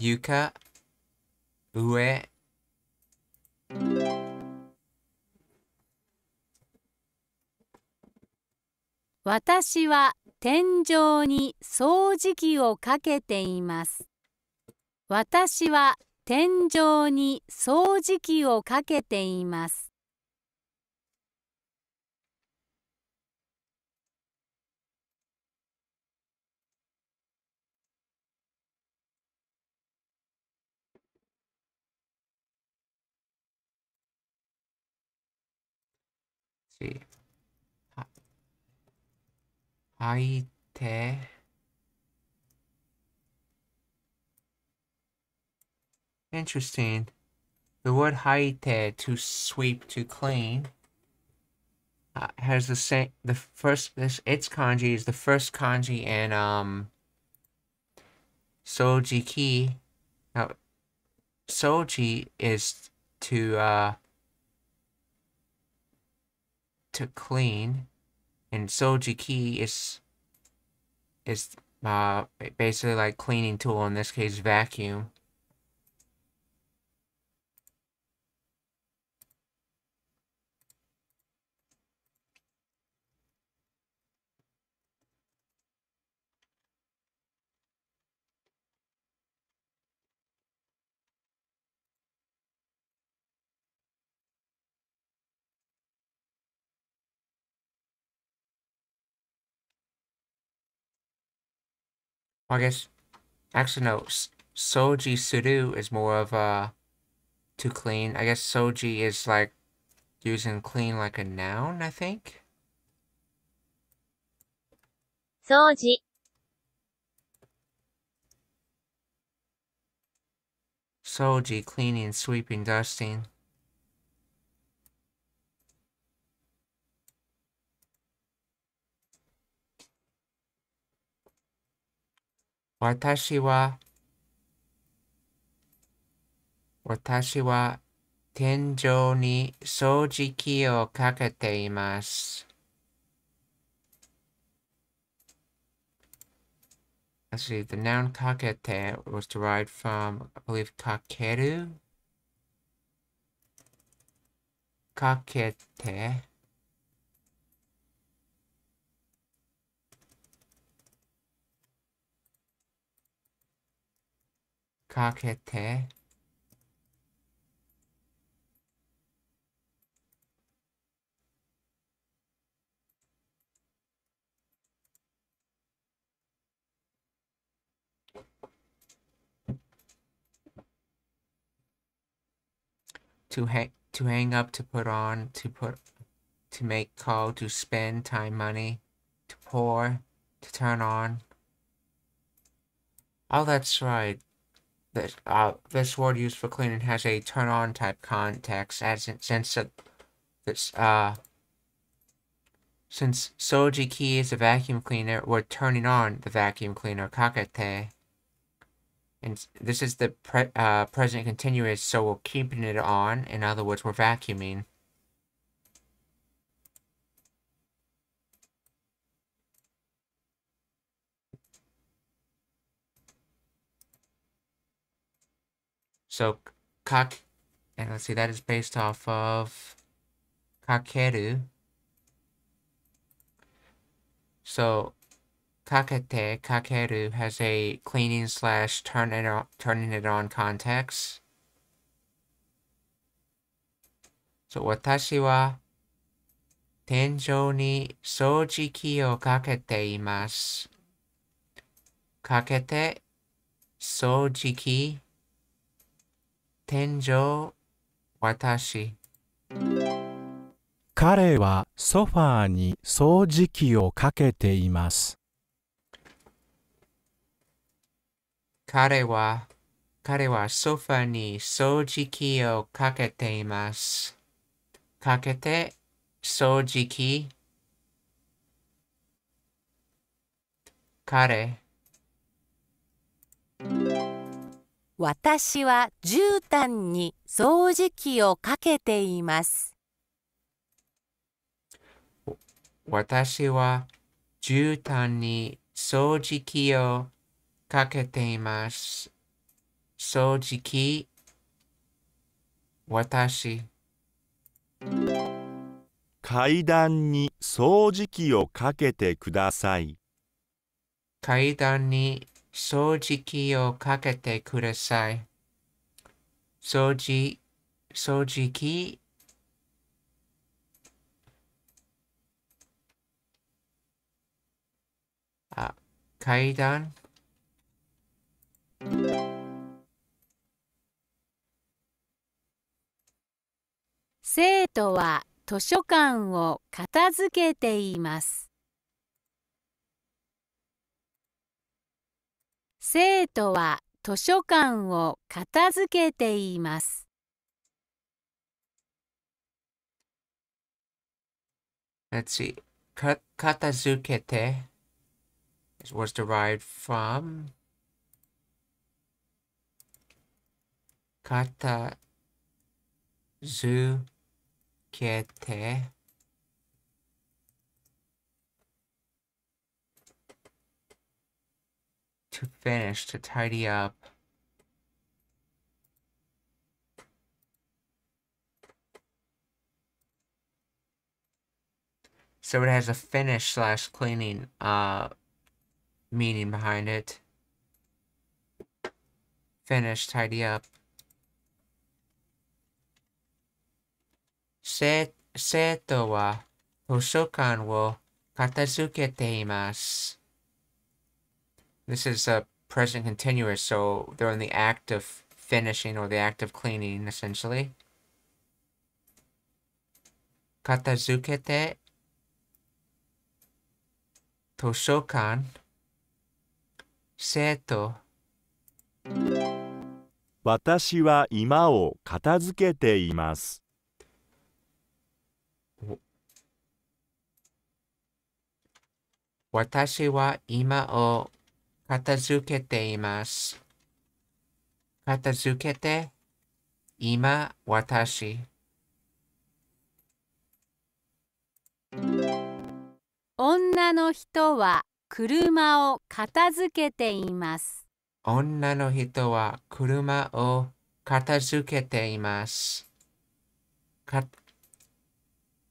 S1: 床上
S6: 私は天井に掃除機をかけています。私は天井に掃除機をかけています。
S1: interesting. the word haite to sweep to clean uh, has the same the first this its kanji is the first kanji in um soji ki now soji is to uh to clean and Soji Key is is uh, basically like cleaning tool in this case vacuum. I guess, actually no, Soji Sudo is more of a, uh, to clean. I guess Soji is like, using clean like a noun, I think? Soji. Soji, cleaning, sweeping, dusting. 私は、私は天井に掃除機をかけています。Actually, the noun kakete was derived from, I believe, kakeru. Kakete. To hang, to hang up, to put on, to put, to make call, to spend time, money, to pour, to turn on. Oh, that's right. This, uh, this word used for cleaning has a turn-on type context, as since uh, this, uh, since Soji Key is a vacuum cleaner, we're turning on the vacuum cleaner kakete. And this is the pre uh, present continuous, so we're keeping it on. In other words, we're vacuuming. So Kak, and let's see, that is based off of Kakeru. So Kakete Kakeru has a cleaning slash turn it on, turning it on context. So watashi wa tenjou ni soujiki o kakete imasu. Kakete soujiki 天井、私。
S5: 彼はソファーに掃除機をかけています。
S1: 彼は、彼はソファーに掃除機をかけています。かけて、掃除機。
S2: 彼。私は絨毯に掃除機をかけています。
S1: 私は絨毯に掃除機をかけています。掃除機、私。階段に掃除機
S4: をかけてください。
S1: 階段に掃除機をかけてください。掃除、掃除機あ、階段
S6: 生徒は図書館を片付けています。生徒は図書館を片付けています。
S1: Let's see. か片付けて It was derived from 片付けて to finish, to tidy up. So it has a finish slash cleaning uh, meaning behind it. Finish, tidy up. Set seto wa hosokan wo katazukete imasu. This is a uh, present continuous, so they're in the act of finishing or the act of cleaning, essentially. Katazukete Seto 片付けています。片付けて、今、私。
S6: 女の人は車を片付けています。
S1: 女の人は車を片付けています。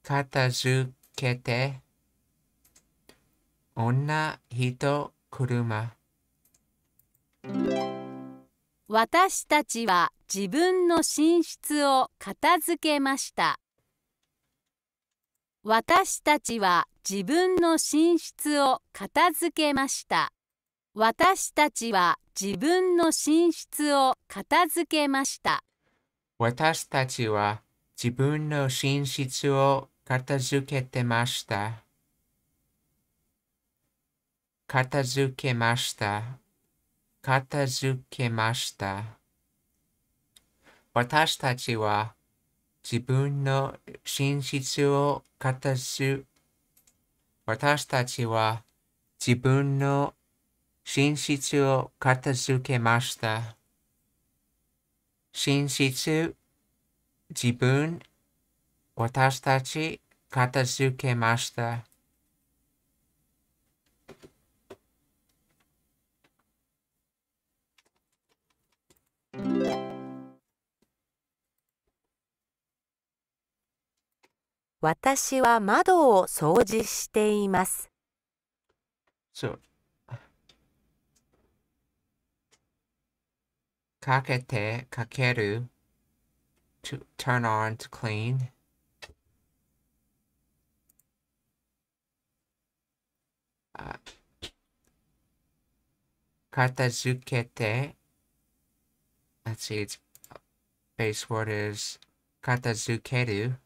S1: 片付けて、女、人、車。
S6: 私たちは自分の寝室を片付けました。私たちは自分の寝室を片付けました。私たちは自分の寝室を片付けました。
S1: 私たちは自分の寝室を片付けてました。片付けました。片付けました。私たちは自分の寝室を片付私たちは自分の寝室を片付けました。寝室、自分、私たち片付けました。
S2: 私は窓を掃除しています。
S1: そう。かけて、かける。to turn on to clean. 片付けて。Let's see, its base word is Katazukeru.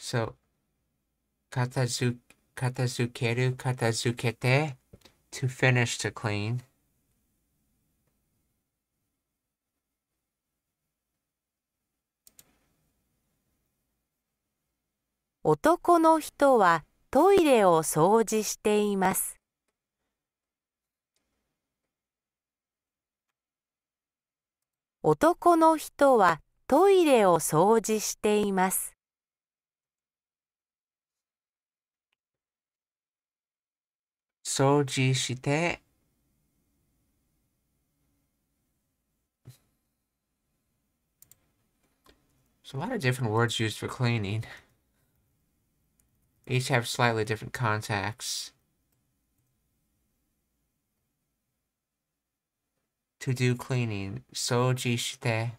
S1: So, katazu, katazukeru, katazukete, to finish to clean.
S2: Otoko no hito wa トイレを掃除しています。男の人はトイレを掃除しています。
S1: 掃除して。There's a lot of different words used for cleaning. Each have slightly different contexts. to do cleaning 掃除して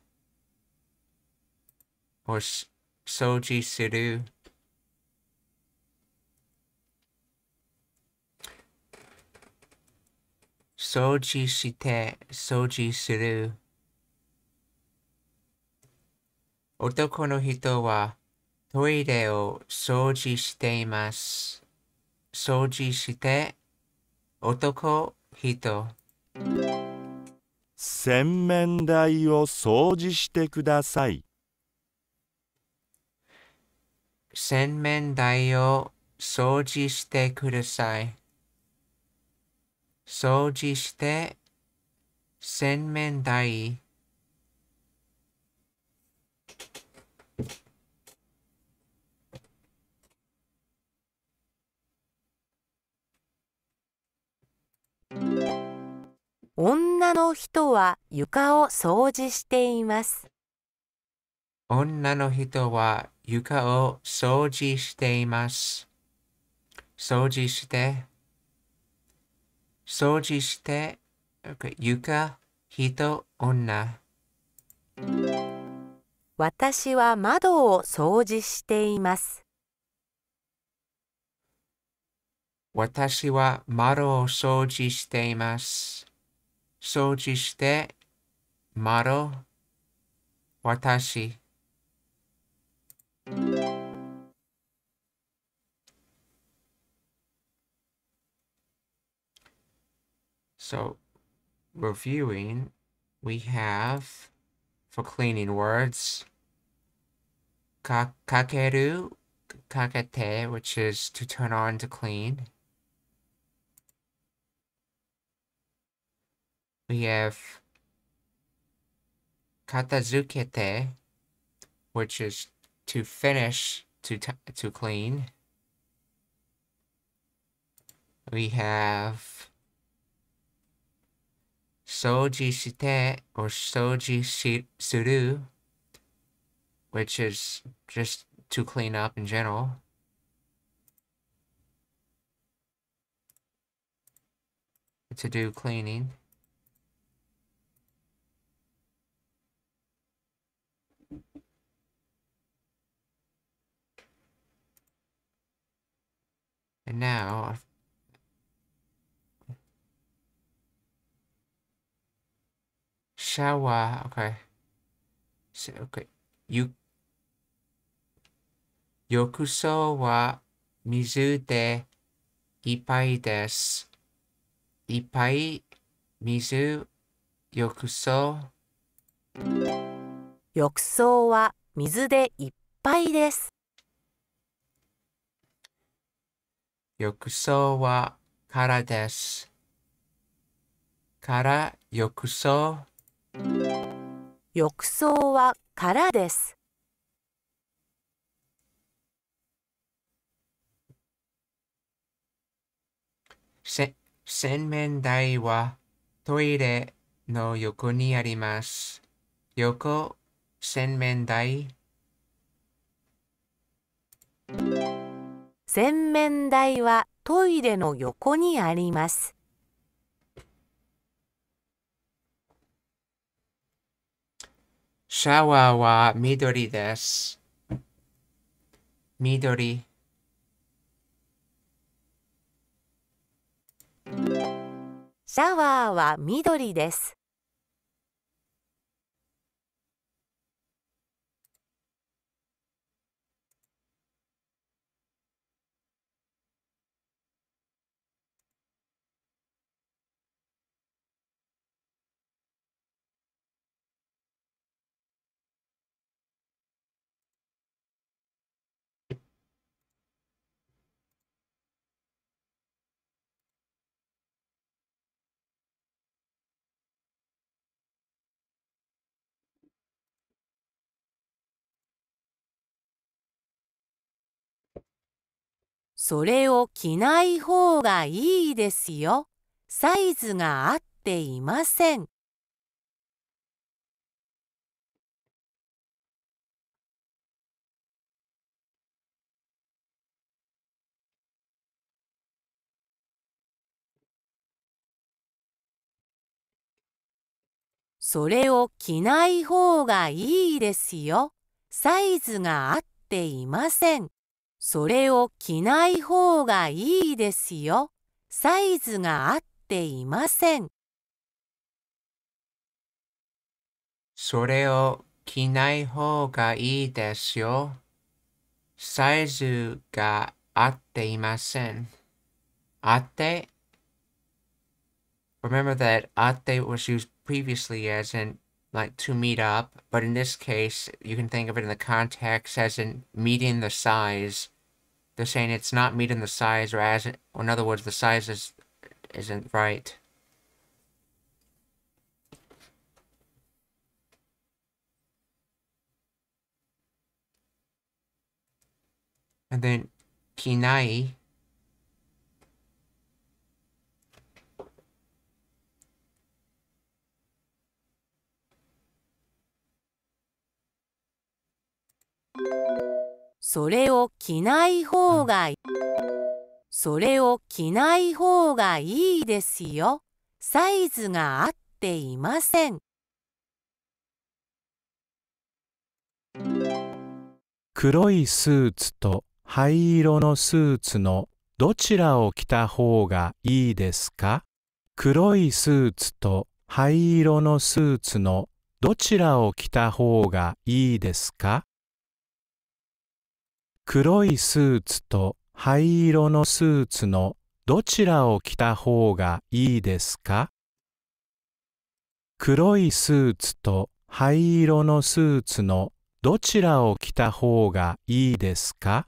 S1: or 掃除する掃除して掃除する男の人はトイレを掃除しています。掃除して男人。洗
S4: 面台を掃除してください
S1: 洗面台を掃除してください掃除して洗面台
S2: 女の人は床を掃除しています。
S1: 女の人は床を掃除しています。掃除して、掃除して、床、人、女。
S2: 私は窓を掃除しています。
S1: 私は窓を掃除しています。掃除して窓私 So reviewing, we have for cleaning words ka kakete, which is to turn on to clean. we have katazukete, which is to finish, to, to clean. We have soji shite or soji suru, which is just to clean up in general. To do cleaning. And now, shower, okay. So, okay, you, 浴槽は水でいっぱいです。いっぱい水、浴槽。
S2: 浴槽は水でいっぱいです。浴槽は
S1: 空です。空浴槽。
S2: 浴槽は空です。
S1: せ洗面台はトイレの横にあります。横洗面台。
S2: 洗面台はトイレの横にあります。
S1: シャワーは緑です。緑。
S2: シャワーは緑です。それを着ない方がいいですよ。サイズが合っていません。それを着ない方がいいですよ。サイズが合っていません。それを着ない方がいいですよ。サイズが合っていません。
S1: それを着ない方がいいですよ。サイズが合っていません。合って Remember that 合って was used previously as an like to meet up, but in this case, you can think of it in the context as in meeting the size. They're saying it's not meeting the size, or as in, or in other words, the size is isn't right. And then kinai
S2: それを着ない方がいい。それを着ない方がいいですよ。サイズが合っていません。
S5: 黒いスーツと灰色のスーツのどちらを着た方がいいですか黒いスーツと灰色のスーツのどちらを着た方がいいですか黒いスーツと灰色のスーツのどちらを着た方がいいですか黒いスーツと灰色のスーツのどちらを着た方がいいですか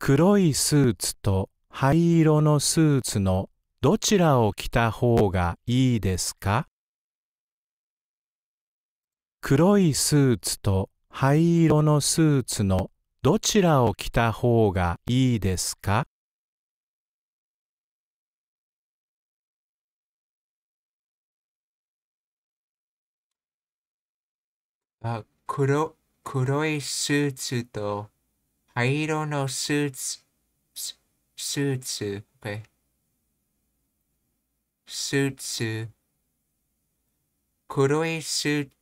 S5: 黒いスーツと灰色のスーツのどちらを着た方がいいですか黒いスーツと灰色のスーツのどちらを着た方がいいですか
S1: あ黒黒いスーツと灰色のスーツススーツ、スーツ黒いスーツ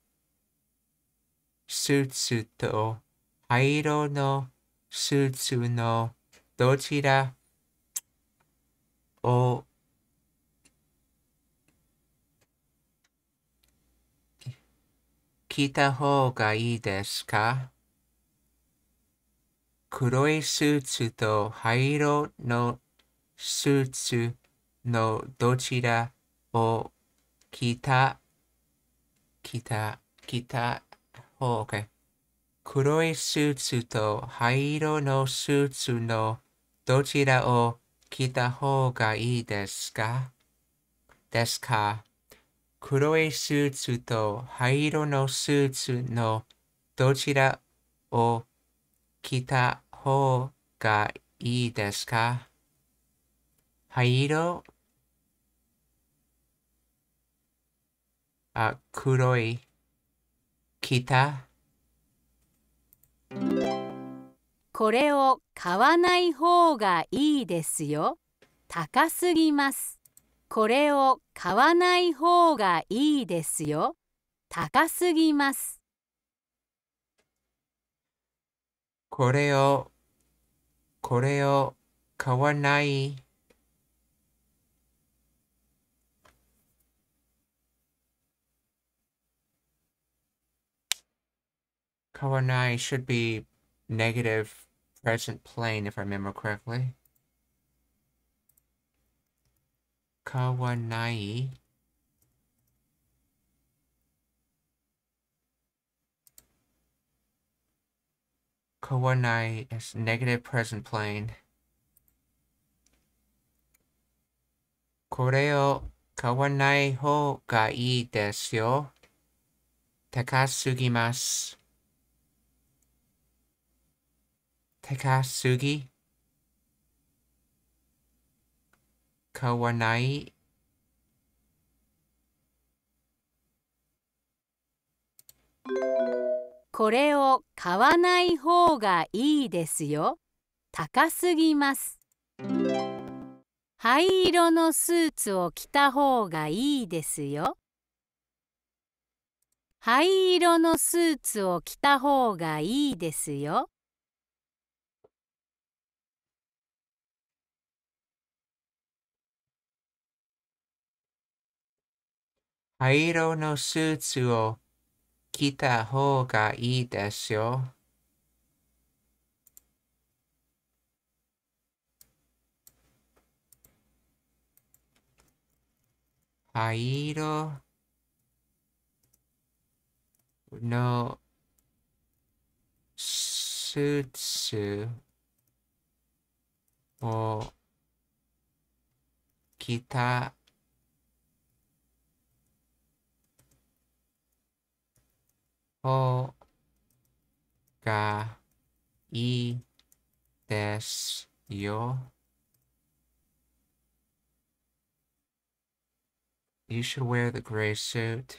S1: スーツと灰色のスーツのどちらを着た方がいいですか黒いスーツと灰色のスーツのどちらを着た、着た、着たお、OK。黒いスーツと灰色のスーツのどちらを着た方がいいですかですか黒いスーツと灰色のスーツのどちらを着た方がいいですか灰色あ、黒い。きた
S6: これを買わない方がいいですよ。高すぎます。これを買わない方がいいですよ。高すぎます。
S1: これを、これを買わない。Color should be negative present plane, if I remember correctly. Kawanai. Kawanai is negative present plane. Kore o kawanai ho ga ii desu yo. Takasugimasu. Takasugi Kawanai「
S6: これを買わない方がいいですよ。高すぎます」「灰色のスーツを着た方がいいですよ」「灰色のスーツを着た方がいいですよ」
S1: 灰色のスーツを着た方がいいですよ。灰色のスーツを着た You should wear the gray suit.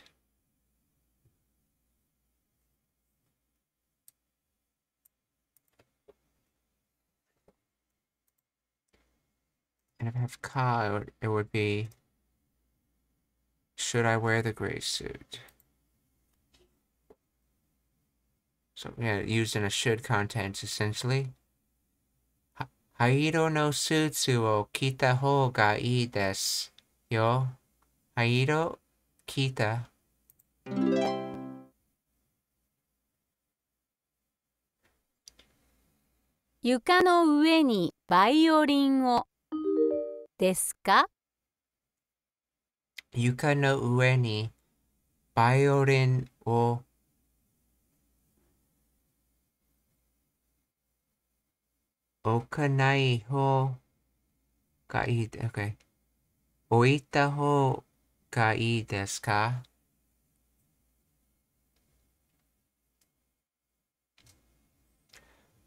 S1: And if I have Ka, it would be, should I wear the gray suit? So yeah, used in a should context essentially. Hairo no o kita ii desu yo. kita.
S6: Yuka no ue ni violin o desu ka?
S1: Yuka no ue ni violin o 置かない方がいい、okay、置いた方がいいですか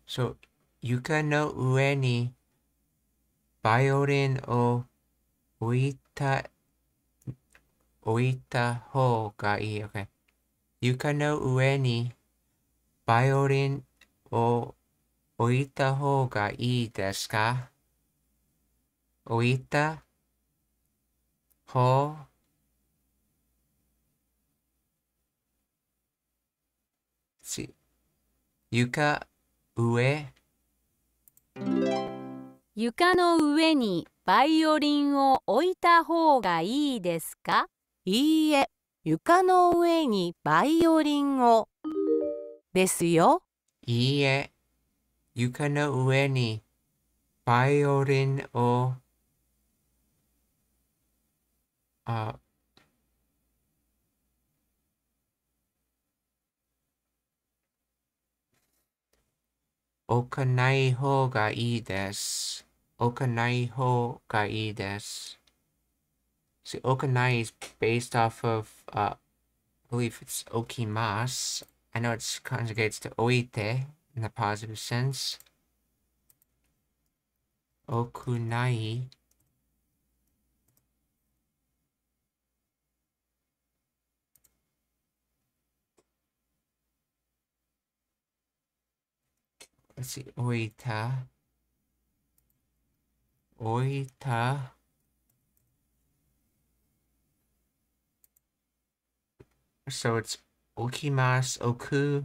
S1: そう、床の上にバイオリンを置いた、置いた方がいい。Okay. 床の上にバイオリンを置いた方がいいですか置いた方し床上
S6: 床の上にバイオリンを置いた方
S2: がいいですかいいえ、床の上にバイオリンをですよ。
S6: いいえ。
S1: 床の上にバイオリンをあ置かない方がいいです。置かない方がいいです。See, Okanai is based off of, uh, I believe it's Okimas. I know it's conjugates to Oite, in a positive sense. Okunai. Let's see, oita. Oita. So it's okimas, oku,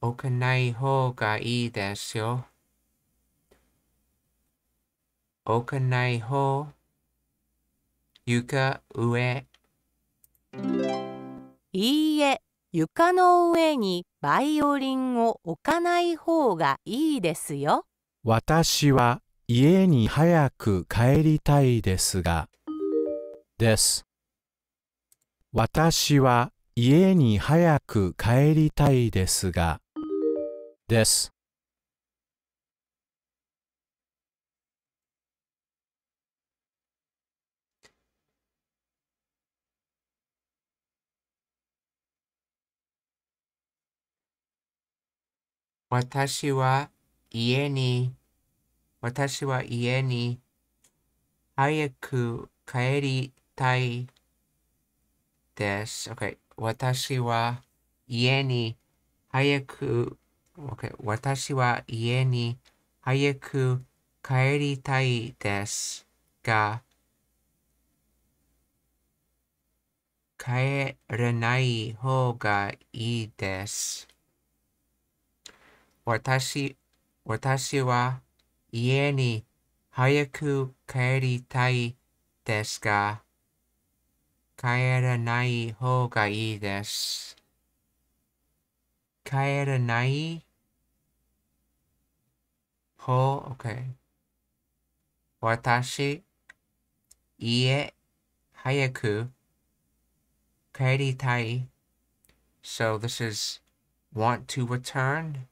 S1: 置かない方がいいですよ。置かない方、床上。
S2: いいえ、床の上にバイオリンを置かない方がいいですよ。
S5: 私は家に早く帰りたいですが。です。私は家に早く帰りたいですが。で
S3: す。
S1: 私は家に、私は家に早く帰りたいです。Okay. 私は家に早く okay. 私は家に早く帰りたいですが、帰れない方がいいです。私、私は家に早く帰りたいですが、帰らない方がいいです。帰らない okay. Watashi, ie, hayaku, kairitai. So this is want to return.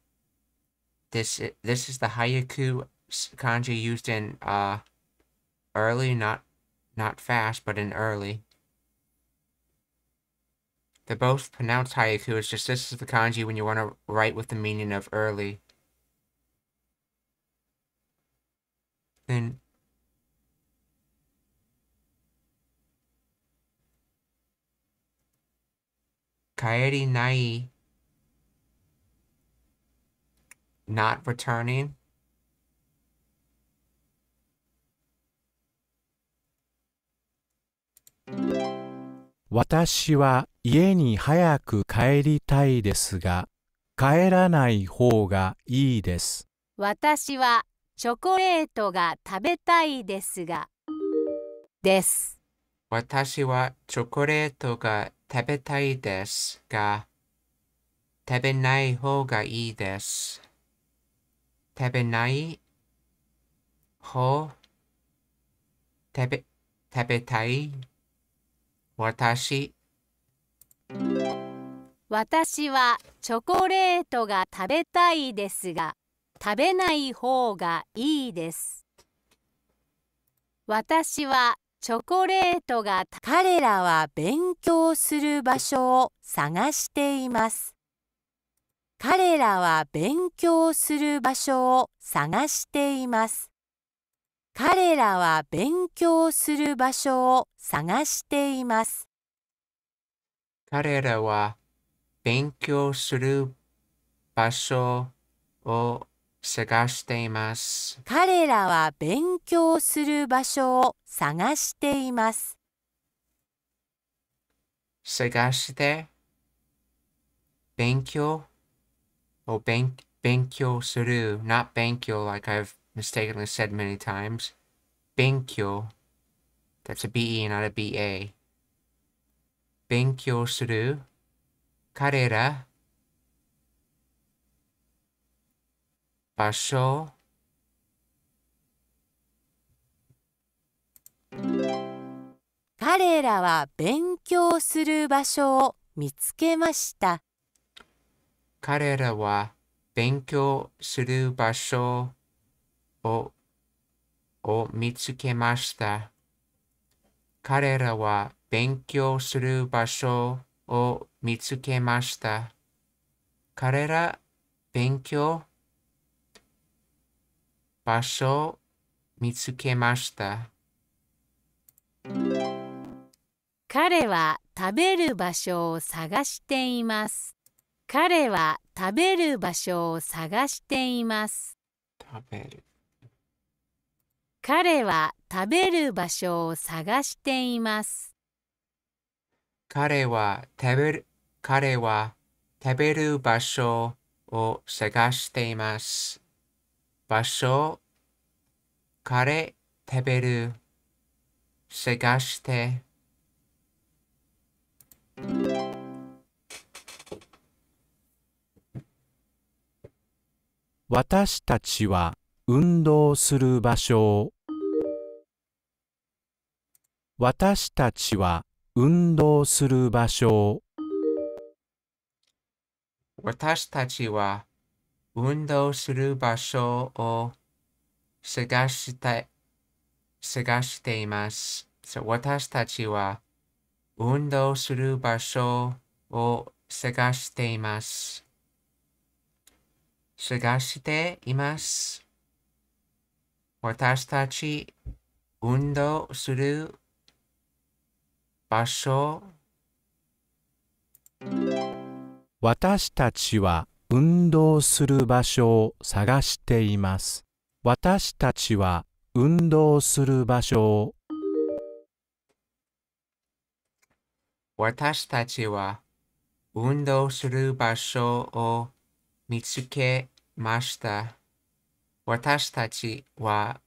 S1: This this is the hayaku kanji used in uh early, not not fast, but in early. They're both pronounced hayaku. It's just this is the kanji when you want to write with the meaning of early. then Kaeri Nai not returning.
S5: 私は家に早く帰りたいですが、帰らない方がいいです。
S6: 私はチョコレートが食べたいですが、です。
S1: 私はチョコレートが食べたいですが、食べない方がいいです。食べない方食べ、食べたい私
S6: 私はチョコレートが食べたいですが、食べない方がいいです。
S2: 私はチョコレートが彼らは勉強する場所を探しています。彼らは勉強する場所を探しています。彼らは勉強する場所を探しています。
S1: 彼らは勉強する場所を探しています。
S2: 彼らは勉強する場所を探しています。
S1: 探して勉強を勉勉強する not 勉強 like I've mistakenly said many times 勉強 that's a BE not a BA 勉強する彼ら場所
S2: 彼らは勉強する場所を見つけました
S1: 彼らは勉強する場所をを見つけました彼らは勉強する場所を見つけました。彼ら勉強場所を見つけました。
S6: 彼は食べる場所を探しています。彼は食べる場所を探しています。食べる。彼は食べる場所を探しています。
S1: 彼は食べる、彼は食べる場所を探しています。場所、カ食べる、探して。
S5: 私たちは運動する場所私たちは運動する場所
S1: 私たちは運動する場所を探して、探しています。So, 私たちは運動する場所を探しています。探しています。私たち運動する場所
S5: 私たちは運動する場所を探しています。私たちは運動する場所を
S1: 私たちは運動する場所を見つけました。私たちは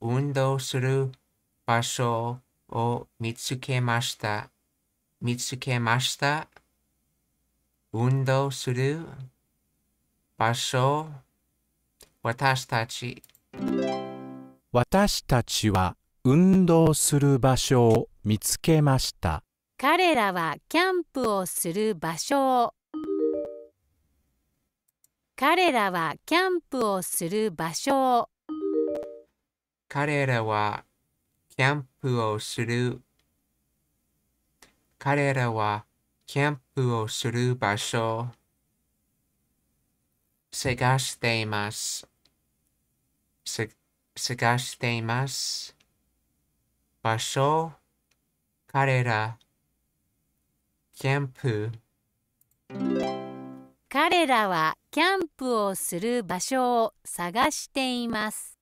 S1: 運動する場所を見つけました。見つけました。運動する場所私たち
S5: 私たちは運動する場所を見つけました
S6: 彼らはキャンプをする場所を彼らはキャンプをする場所を
S1: 彼らはキャンプをする彼らはキャンプをする場所探しています。探しています。場所、彼ら、キャン
S3: プ。
S6: 彼らはキャンプをする場所を探しています。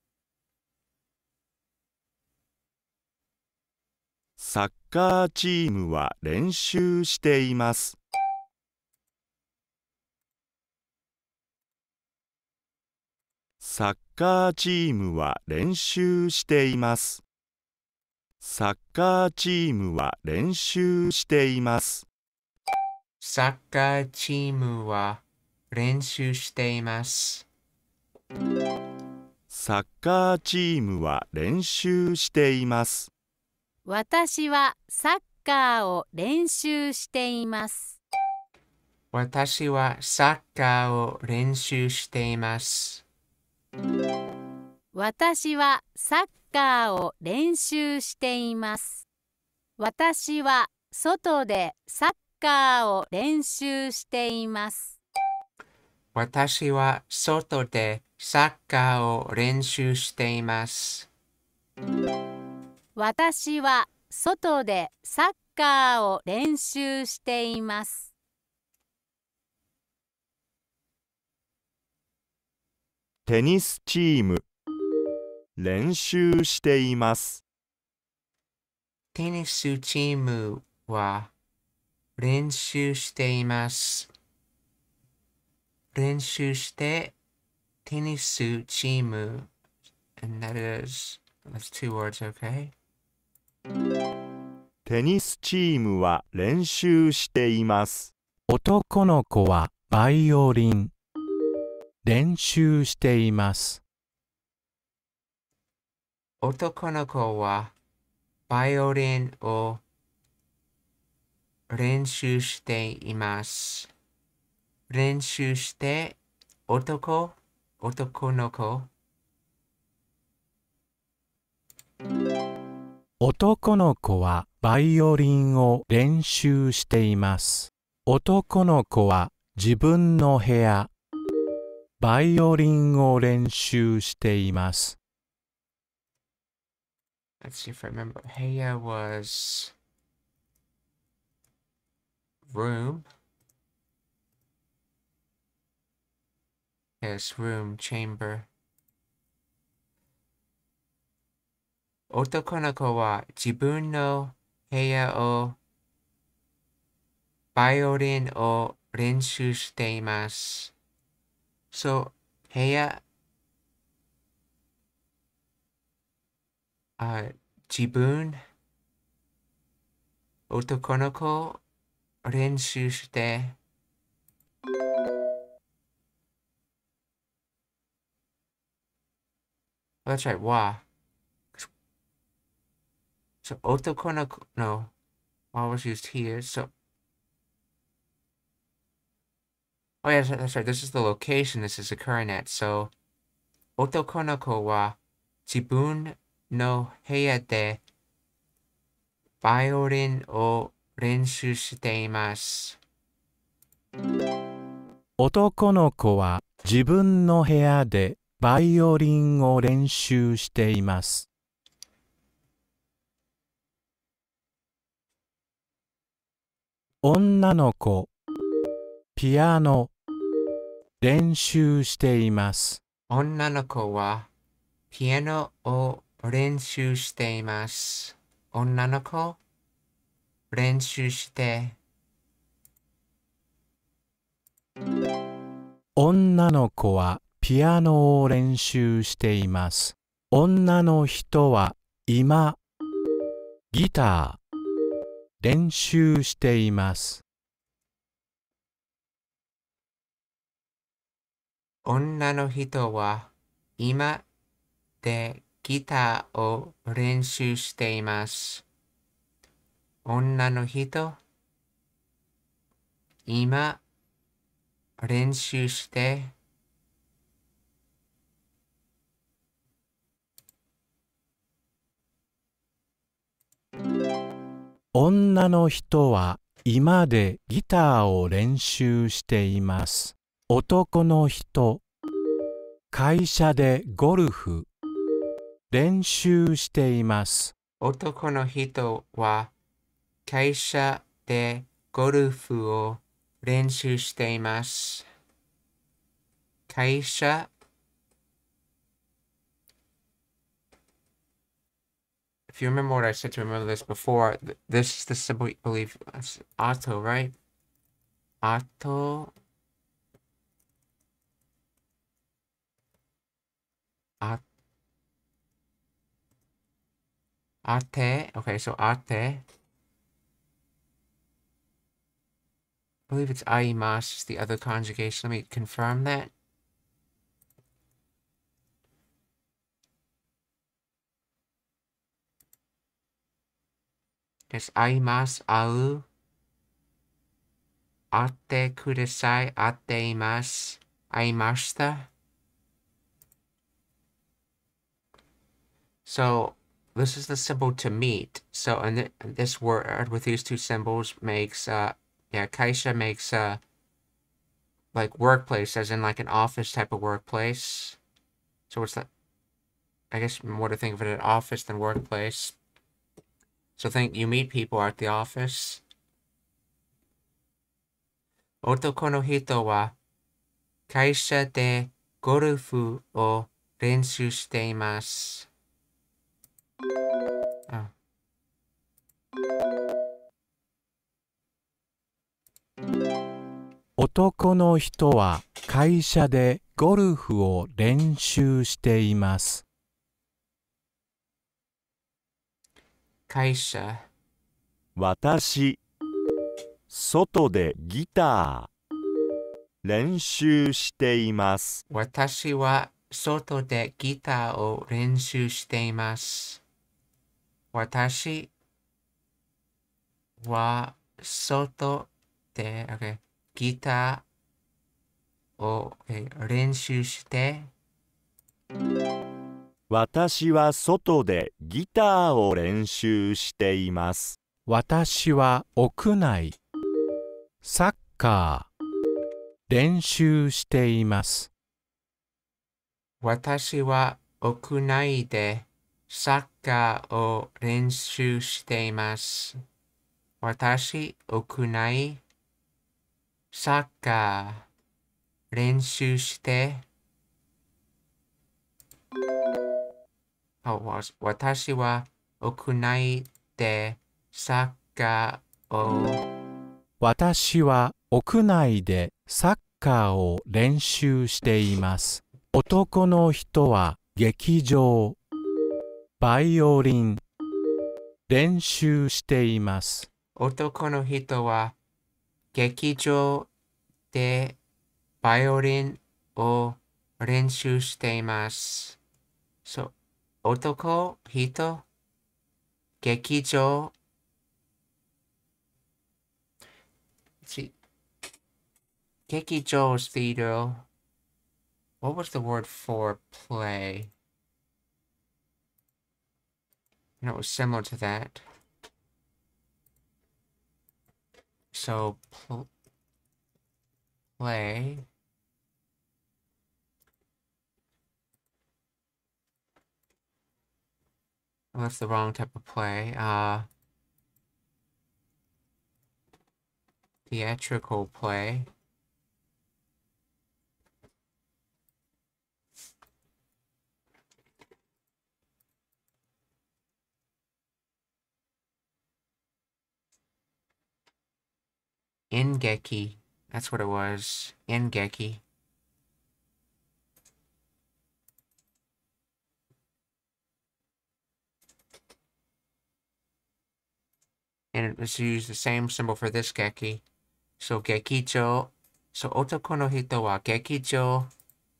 S4: サッカーチームは練習しています。サッカーチームは練習しています。
S1: サッカーチームは練習しています。サッカーチームは練習しています。
S4: サッカーチームは練習してい
S1: ます。
S6: 私はサッカーを練習しています。
S1: 私はサッカーを練習していま
S6: す。私はサッカーを練習しています私は外でサッカーを練習しています
S1: 私は外でサッカーを練習しています
S6: 私は外でサッカーを練習しています
S4: テニスチーム練習しています
S1: テニスチームは練習しています練習してテニスチーム and that is that's two words okay
S4: テニスチームは練習してい
S5: ます男の子はバイオリン練習しています。
S1: 男の子はバイオリンを練習しています。練習して男、男の子。
S5: 男の子はバイオリンを練習しています。男の子は自分の部屋、バイオリンを練習しています。Let's see
S1: if I remember. Heya was room. Yes, room, chamber. 男の子は自分の部屋をバイオリンを練習しています。So, hey, uh, uh, Jibun, Otokonoko, Renshu shite. Oh, that's right, wa. So, Otokonoko, no, wa was used here, so, Oh yeah, that's right. This is the location this is occurring at. So, otokonoko wa zibun no heya de violin o renshu shite imasu.
S5: 男の子は自分の部屋でバイオリンを練習しています。女の子ピアノ練習していま
S1: す。女の子はピアノを練習しています。女の子、練習して。
S5: 女の子はピアノを練習しています。女の人は今、ギター、練習しています。女の
S1: 人は今でギターを練習しています。女の人今練習して
S5: 女の人は今でギターを練習しています。男の人会社でゴルフ練習しています
S1: 男の人は会社でゴルフを練習しています会社 If you remember what I said to remember this before, this is the simple belief auto, right? Auto art arte. Okay, so arte. I believe it's aimas is the other conjugation. Let me confirm that. It's aimas au. Arte kudasai arte imas aimashita. So this is the symbol to meet. So and th this word with these two symbols makes, uh, yeah, Kaisha makes, uh, like workplace as in like an office type of workplace. So it's like, I guess more to think of it an office than workplace. So think you meet people at the office. Otoko wa kaisha de gorufu o renshu
S5: 男の人は会社でゴルフを練習しています。
S1: 会社
S5: 私外で
S1: ギター練習しています。私は外でギターを練習しています。私は外で、o、okay. ギターを練習して
S4: 私は外でギターを練
S5: 習しています私は屋内サッカー練習しています
S1: 私は屋内でサッカーを練習しています。私、屋内サッカー練習して私は屋内でサッカーを
S5: 私は屋内でサッカーを練習しています男の人は劇場バイオリン練習しています
S1: 男の人は劇場でバイオリンを練習しています。そう、男、人、劇場。See, 劇場 is theater. What was the word for play? You know, it was similar to that. So pl play. Oh, that's the wrong type of play. Uh, theatrical play. Ingeki. That's what it was. Ingeki. And it was used the same symbol for this Geki. So Gekicho. So otoko no hito wa Gekicho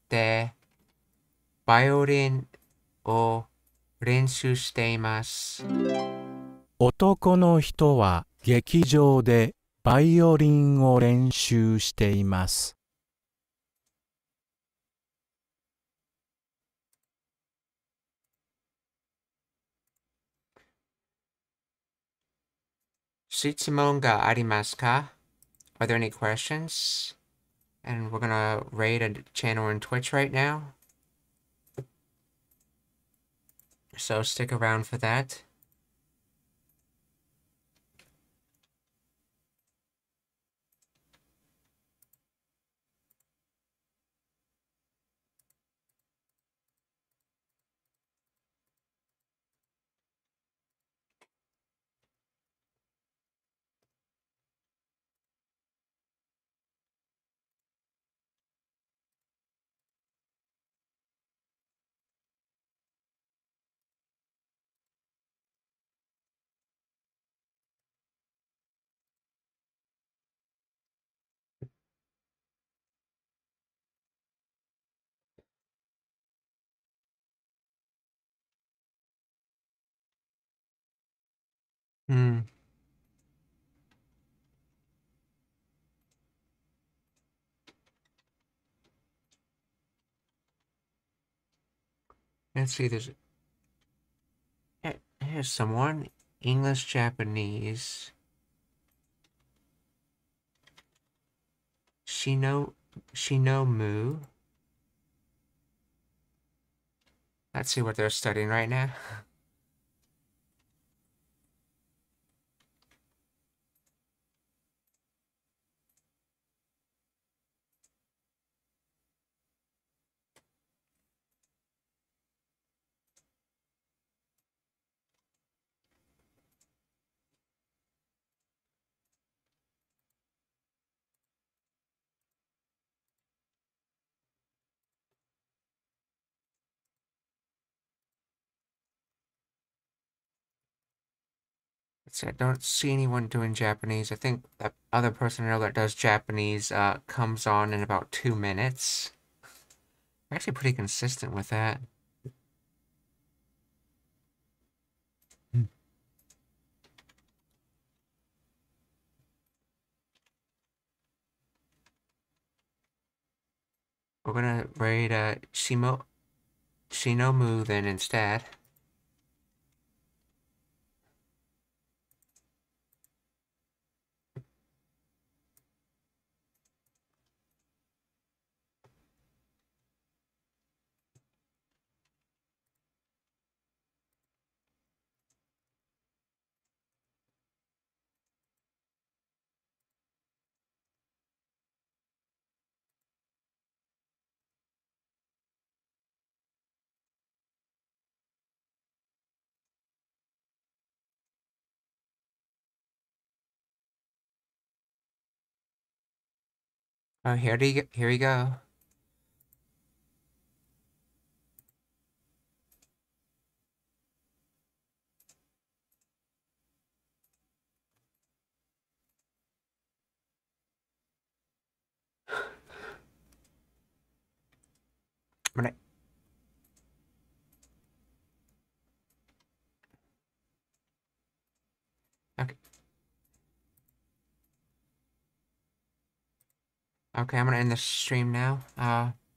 S1: de violin o
S5: 男の人は劇場でバイオリンを練習しています。
S1: 質問がありますか Are there any questions? And we're gonna raid a channel on Twitch right now. So stick around for that. Mm. Let's see, there's here's someone English Japanese Shino Shinomu. Let's see what they're studying right now. Let's see, I don't see anyone doing Japanese. I think that other personnel that does Japanese uh, comes on in about two minutes. I'm actually pretty consistent with that. We're gonna raid uh, Shimo Shinomu then instead. Oh, here we here you go. Okay, I'm gonna end the stream now. Uh,